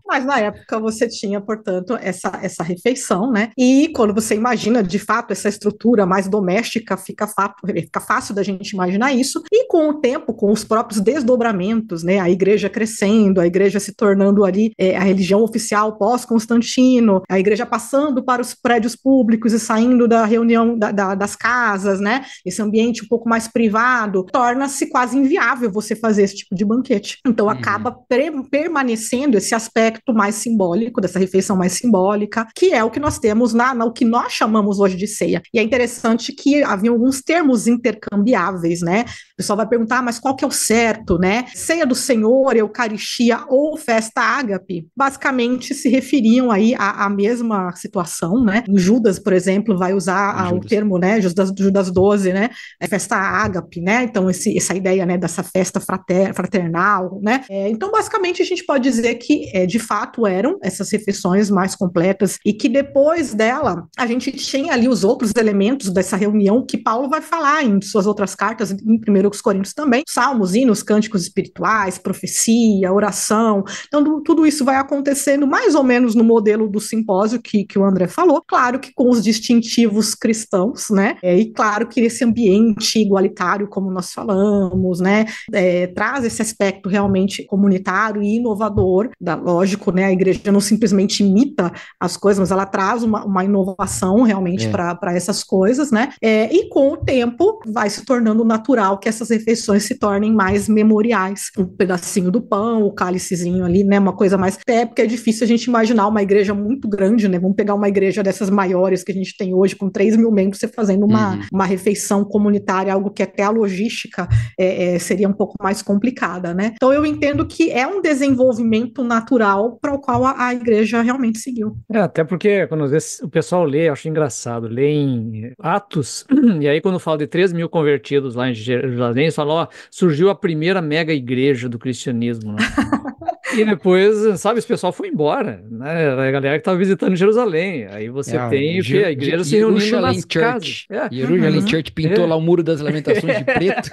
Mas na época você tinha, portanto, essa, essa refeição, né? E quando você imagina, de fato, essa estrutura mais doméstica, fica, fica fácil da gente imaginar isso. E com o tempo, com os próprios desdobramentos, né? A igreja crescendo, a igreja se tornando ali é, a religião oficial pós-Constantino, a igreja passando para os prédios públicos e saindo da reunião da, da, das casas, né? Esse ambiente um pouco mais privado, torna-se quase inviável você fazer esse tipo de banquete. Então uhum. acaba uhum. permanecendo esse aspecto aspecto mais simbólico, dessa refeição mais simbólica, que é o que nós temos na, na o que nós chamamos hoje de ceia. E é interessante que haviam alguns termos intercambiáveis, né? pessoal vai perguntar, ah, mas qual que é o certo, né? Ceia do Senhor, Eucaristia ou festa ágape, basicamente se referiam aí à, à mesma situação, né? O Judas, por exemplo, vai usar o termo, né? Judas, Judas 12, né? É festa ágape, né? Então, esse, essa ideia, né, dessa festa frater, fraternal, né? É, então, basicamente, a gente pode dizer que, é, de fato, eram essas refeições mais completas e que depois dela, a gente tinha ali os outros elementos dessa reunião que Paulo vai falar em suas outras cartas, em primeiro os coríntios também, salmos, hinos, cânticos espirituais, profecia, oração. Então, tudo isso vai acontecendo mais ou menos no modelo do simpósio que, que o André falou, claro que com os distintivos cristãos, né? É, e claro que esse ambiente igualitário, como nós falamos, né? É, traz esse aspecto realmente comunitário e inovador. Da, lógico, né? A igreja não simplesmente imita as coisas, mas ela traz uma, uma inovação realmente é. para essas coisas, né? É, e com o tempo vai se tornando natural que essa essas refeições se tornem mais memoriais. o pedacinho do pão, o cálicezinho ali, né? Uma coisa mais. Até porque é difícil a gente imaginar uma igreja muito grande, né? Vamos pegar uma igreja dessas maiores que a gente tem hoje, com 3 mil membros, você fazendo uma, uhum. uma refeição comunitária, algo que até a logística é, é, seria um pouco mais complicada, né? Então eu entendo que é um desenvolvimento natural para o qual a, a, igreja realmente seguiu. É, até porque quando às vezes o pessoal lê, eu acho engraçado, lê em Atos, (clears throat) e aí quando fala de 3 mil convertidos lá em Jerusalém, Jerusalém, eles falam, ó, surgiu a primeira mega igreja do cristianismo. Né? (laughs) E depois, sabe, esse pessoal foi embora, né? Era a galera que estava visitando Jerusalém. Aí você é, tem Jer a igreja se reunindo Jerusalém nas Church. casas. É. Jerusalém uhum. Church pintou é. lá o Muro das Lamentações de preto.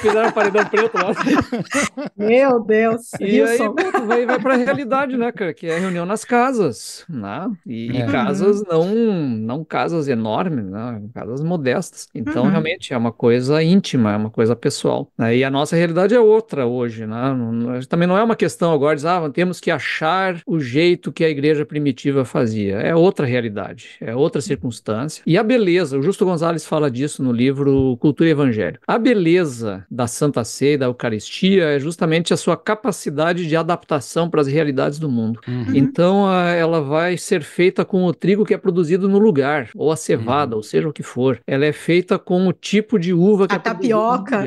Fizeram (laughs) paredão preto lá. Meu Deus! E Wilson. aí vai, vai para a realidade, né, cara? Que é reunião nas casas, né? E, e é. casas uhum. não, não casas enormes, né? Casas modestas. Então, uhum. realmente, é uma coisa íntima, é uma coisa pessoal. Né? E a nossa realidade é outra hoje, né? Também não é uma questão questão agora, diz, ah, temos que achar o jeito que a igreja primitiva fazia. É outra realidade, é outra circunstância. E a beleza, o Justo Gonzalez fala disso no livro Cultura e Evangelho. A beleza da Santa Ceia, da Eucaristia, é justamente a sua capacidade de adaptação para as realidades do mundo. Uhum. Então, ela vai ser feita com o trigo que é produzido no lugar, ou a cevada, uhum. ou seja o que for. Ela é feita com o tipo de uva que a é tapioca.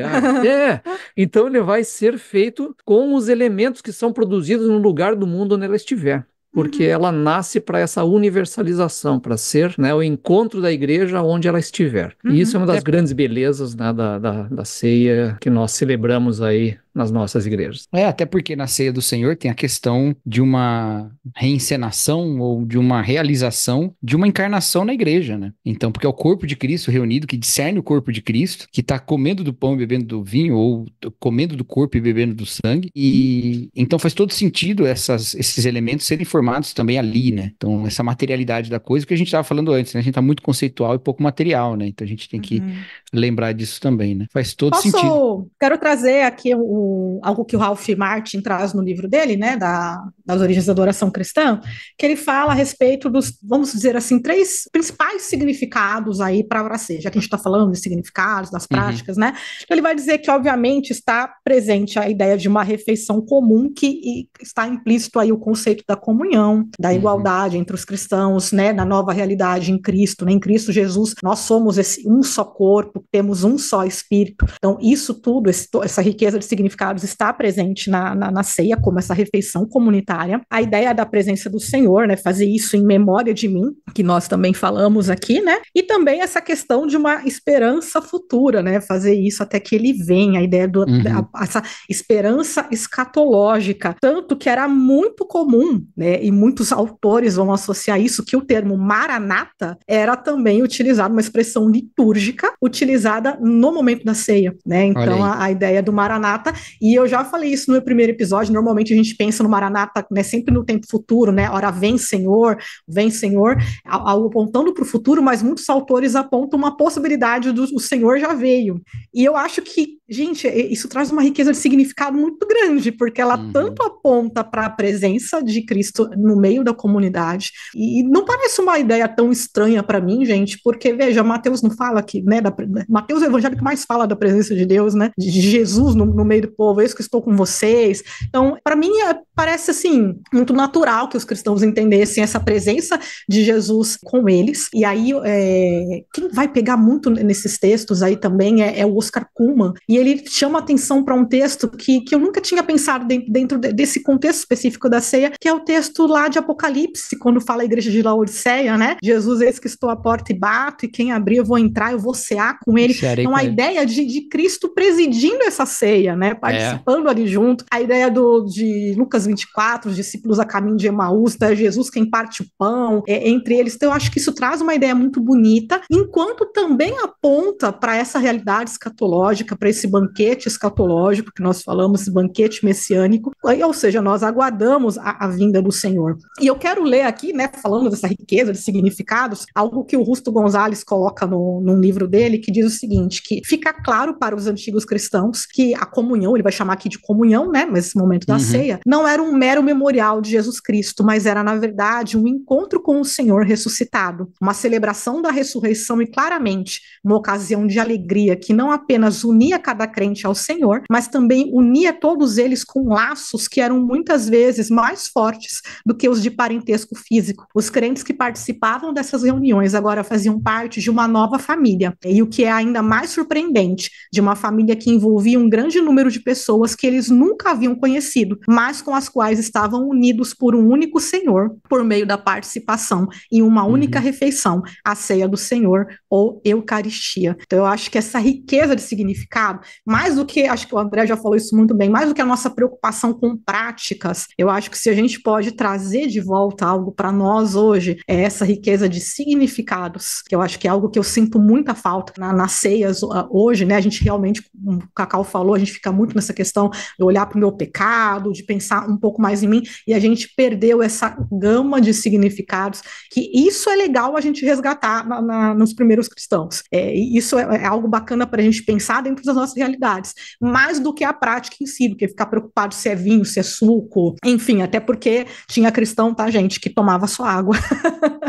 É. Então ele vai ser feito com os elementos que são são produzidas no lugar do mundo onde ela estiver, porque uhum. ela nasce para essa universalização, para ser né, o encontro da igreja onde ela estiver. Uhum. E isso é uma uhum. das é... grandes belezas né, da, da, da ceia que nós celebramos aí nas nossas igrejas. É, até porque na ceia do Senhor tem a questão de uma reencenação ou de uma realização de uma encarnação na igreja, né? Então, porque é o corpo de Cristo reunido que discerne o corpo de Cristo, que está comendo do pão e bebendo do vinho, ou comendo do corpo e bebendo do sangue. E então faz todo sentido essas, esses elementos serem formados também ali, né? Então, essa materialidade da coisa que a gente estava falando antes, né? A gente está muito conceitual e pouco material, né? Então a gente tem que uhum. lembrar disso também, né? Faz todo Posso... sentido. Quero trazer aqui o algo que o Ralph Martin traz no livro dele, né, da, das origens da adoração cristã, que ele fala a respeito dos, vamos dizer assim, três principais significados aí para oração, já que a gente está falando de significados, das uhum. práticas, uhum. né, então, ele vai dizer que, obviamente, está presente a ideia de uma refeição comum que está implícito aí o conceito da comunhão, da uhum. igualdade uhum. entre os cristãos, né, na nova realidade em Cristo, né, em Cristo Jesus, nós somos esse um só corpo, temos um só espírito, então isso tudo, esse, essa riqueza de significados significados está presente na, na, na, ceia, como essa refeição comunitária. A ideia é da presença do Senhor, né? Fazer isso em memória de mim, que nós também falamos aqui, né? E também essa questão de uma esperança futura, né? Fazer isso até que ele venha, a ideia do, uhum. da, essa esperança escatológica, tanto que era muito comum, né? E muitos autores vão associar isso que o termo maranata era também utilizado, uma expressão litúrgica utilizada no momento da ceia, né? Então a, a, ideia do maranata e eu já falei isso no meu primeiro episódio. Normalmente a gente pensa no Maranata, né, sempre no tempo futuro, né? Ora, vem Senhor, vem Senhor, algo apontando para o futuro, mas muitos autores apontam uma possibilidade do o Senhor já veio. E eu acho que, gente, é, isso traz uma riqueza de significado muito grande, porque ela uhum. tanto aponta para a presença de Cristo no meio da comunidade. E não parece uma ideia tão estranha para mim, gente, porque veja, Mateus não fala que, né, da, Mateus é o evangelho que mais fala da presença de Deus, né, de Jesus no, no meio do povo, isso que estou com vocês. Então, para mim, é parece assim muito natural que os cristãos entendessem essa presença de Jesus com eles. E aí é, quem vai pegar muito nesses textos aí também é, é o Oscar Kuhlman e ele chama atenção para um texto que, que eu nunca tinha pensado dentro desse contexto específico da ceia, que é o texto lá de Apocalipse quando fala a igreja de Laodiceia, né? Jesus é esse que estou à porta e bato e quem abrir eu vou entrar, eu vou cear com ele. então com a ele. ideia de, de Cristo presidindo essa ceia, né? É. Participando é. ali junto, a ideia do de Lucas Lucas 24, os discípulos a caminho de Emaús, né? Jesus quem parte o pão é, entre eles. Então, eu acho que isso traz uma ideia muito bonita, enquanto também aponta para essa realidade escatológica, para esse banquete escatológico que nós falamos, esse banquete messiânico, ou seja, nós aguardamos a, a vinda do Senhor. E eu quero ler aqui, né, falando dessa riqueza de significados, algo que o Rusto Gonzalez coloca no, num livro dele, que diz o seguinte, que fica claro para os antigos cristãos que a comunhão, ele vai chamar aqui de comunhão, né, esse momento da uhum. ceia, não é era um mero memorial de Jesus Cristo, mas era, na verdade, um encontro com o Senhor ressuscitado, uma celebração da ressurreição e, claramente, uma ocasião de alegria que não apenas unia cada crente ao Senhor, mas também unia todos eles com laços que eram muitas vezes mais fortes do que os de parentesco físico. Os crentes que participavam dessas reuniões agora faziam parte de uma nova família, e o que é ainda mais surpreendente, de uma família que envolvia um grande número de pessoas que eles nunca haviam conhecido, mas com a as quais estavam unidos por um único Senhor, por meio da participação em uma uhum. única uhum. refeição, a ceia do Senhor ou Eucaristia. Então, eu acho que essa riqueza de significado, mais do que, acho que o André já falou isso muito bem, mais do que a nossa preocupação com práticas, eu acho que se a gente pode trazer de volta algo para nós hoje, é essa riqueza de significados, que eu acho que é algo que eu sinto muita falta na, nas ceias ah, hoje, né? A gente realmente, como o Cacau falou, a gente fica muito nessa questão de olhar para o meu pecado, de pensar um pouco mais em mim, e a gente perdeu essa gama de significados, que isso é legal a gente resgatar na, na, nos primeiros cristãos. É, isso é, é algo bacana para a gente pensar dentro das nossas realidades, mais do que a prática em si, porque ficar preocupado se é vinho, se é suco, enfim, até porque tinha cristão, tá, gente, que tomava só água. (laughs)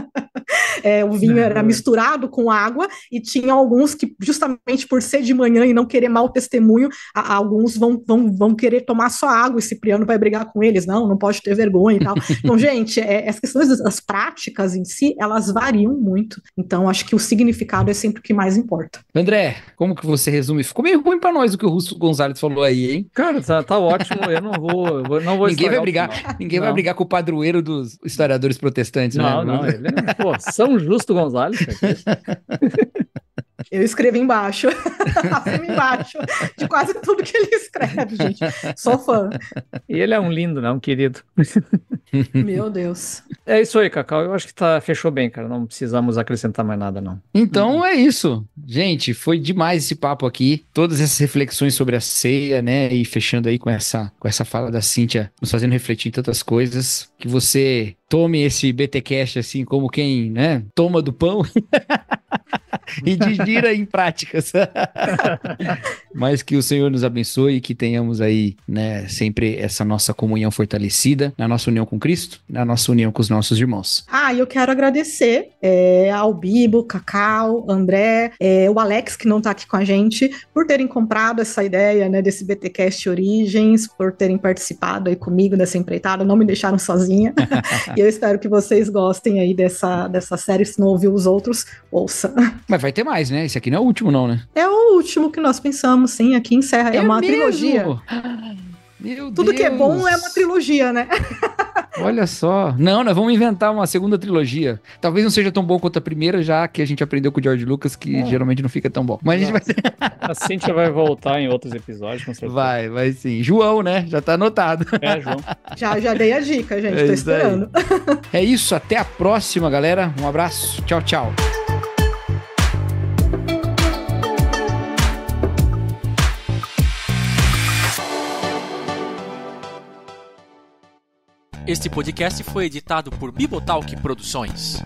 É, o vinho não. era misturado com água e tinha alguns que, justamente por ser de manhã e não querer mau testemunho, a, a, alguns vão, vão, vão querer tomar só água e Cipriano vai brigar com eles, não, não pode ter vergonha e tal. (laughs) Então, gente, é, as questões das práticas em si, elas variam muito. Então, acho que o significado é sempre o que mais importa. André, como que você resume? Ficou meio ruim para nós o que o Russo Gonzalez falou aí, hein? Cara, tá, tá ótimo. Eu não vou, eu vou não vou. Ninguém vai brigar. Ninguém não. vai brigar com o padroeiro dos historiadores protestantes, não, né? Não, não. Ele é, pô, São Justo Gonzalez. (laughs) Eu escrevo embaixo, assino (laughs) embaixo de quase tudo que ele escreve, gente. Sou fã. E ele é um lindo, né? Um querido. Meu Deus. É isso aí, Cacau. Eu acho que tá, fechou bem, cara. Não precisamos acrescentar mais nada, não. Então uhum. é isso. Gente, foi demais esse papo aqui. Todas essas reflexões sobre a ceia, né? E fechando aí com essa, com essa fala da Cíntia, nos fazendo refletir em tantas coisas que você tome esse BTcast assim como quem, né, toma do pão (laughs) e digira em práticas. (laughs) Mas que o Senhor nos abençoe e que tenhamos aí, né, sempre essa nossa comunhão fortalecida na nossa união com Cristo, na nossa união com os nossos irmãos. Ah, eu quero agradecer é, ao Bibo, Cacau, André, é, o Alex que não está aqui com a gente por terem comprado essa ideia, né, desse BTcast Origens, por terem participado aí comigo dessa empreitada, não me deixaram sozinho. (laughs) e eu espero que vocês gostem aí dessa, dessa série. Se não ouviu os outros, ouça. Mas vai ter mais, né? Esse aqui não é o último, não, né? É o último que nós pensamos, sim. Aqui encerra. É, é uma mesmo? trilogia. Meu Tudo Deus. que é bom é uma trilogia, né? (laughs) Olha só. Não, nós vamos inventar uma segunda trilogia. Talvez não seja tão bom quanto a primeira, já que a gente aprendeu com o George Lucas, que é. geralmente não fica tão bom. Mas Nossa. a gente vai. a Cintia vai voltar em outros episódios, com certeza. Vai, vai sim. João, né? Já tá anotado. É, João. já, já dei a dica, gente. É Tô esperando. é isso. Até a próxima, galera. Um abraço. Tchau, tchau. Este podcast foi editado por Bibotalk Produções.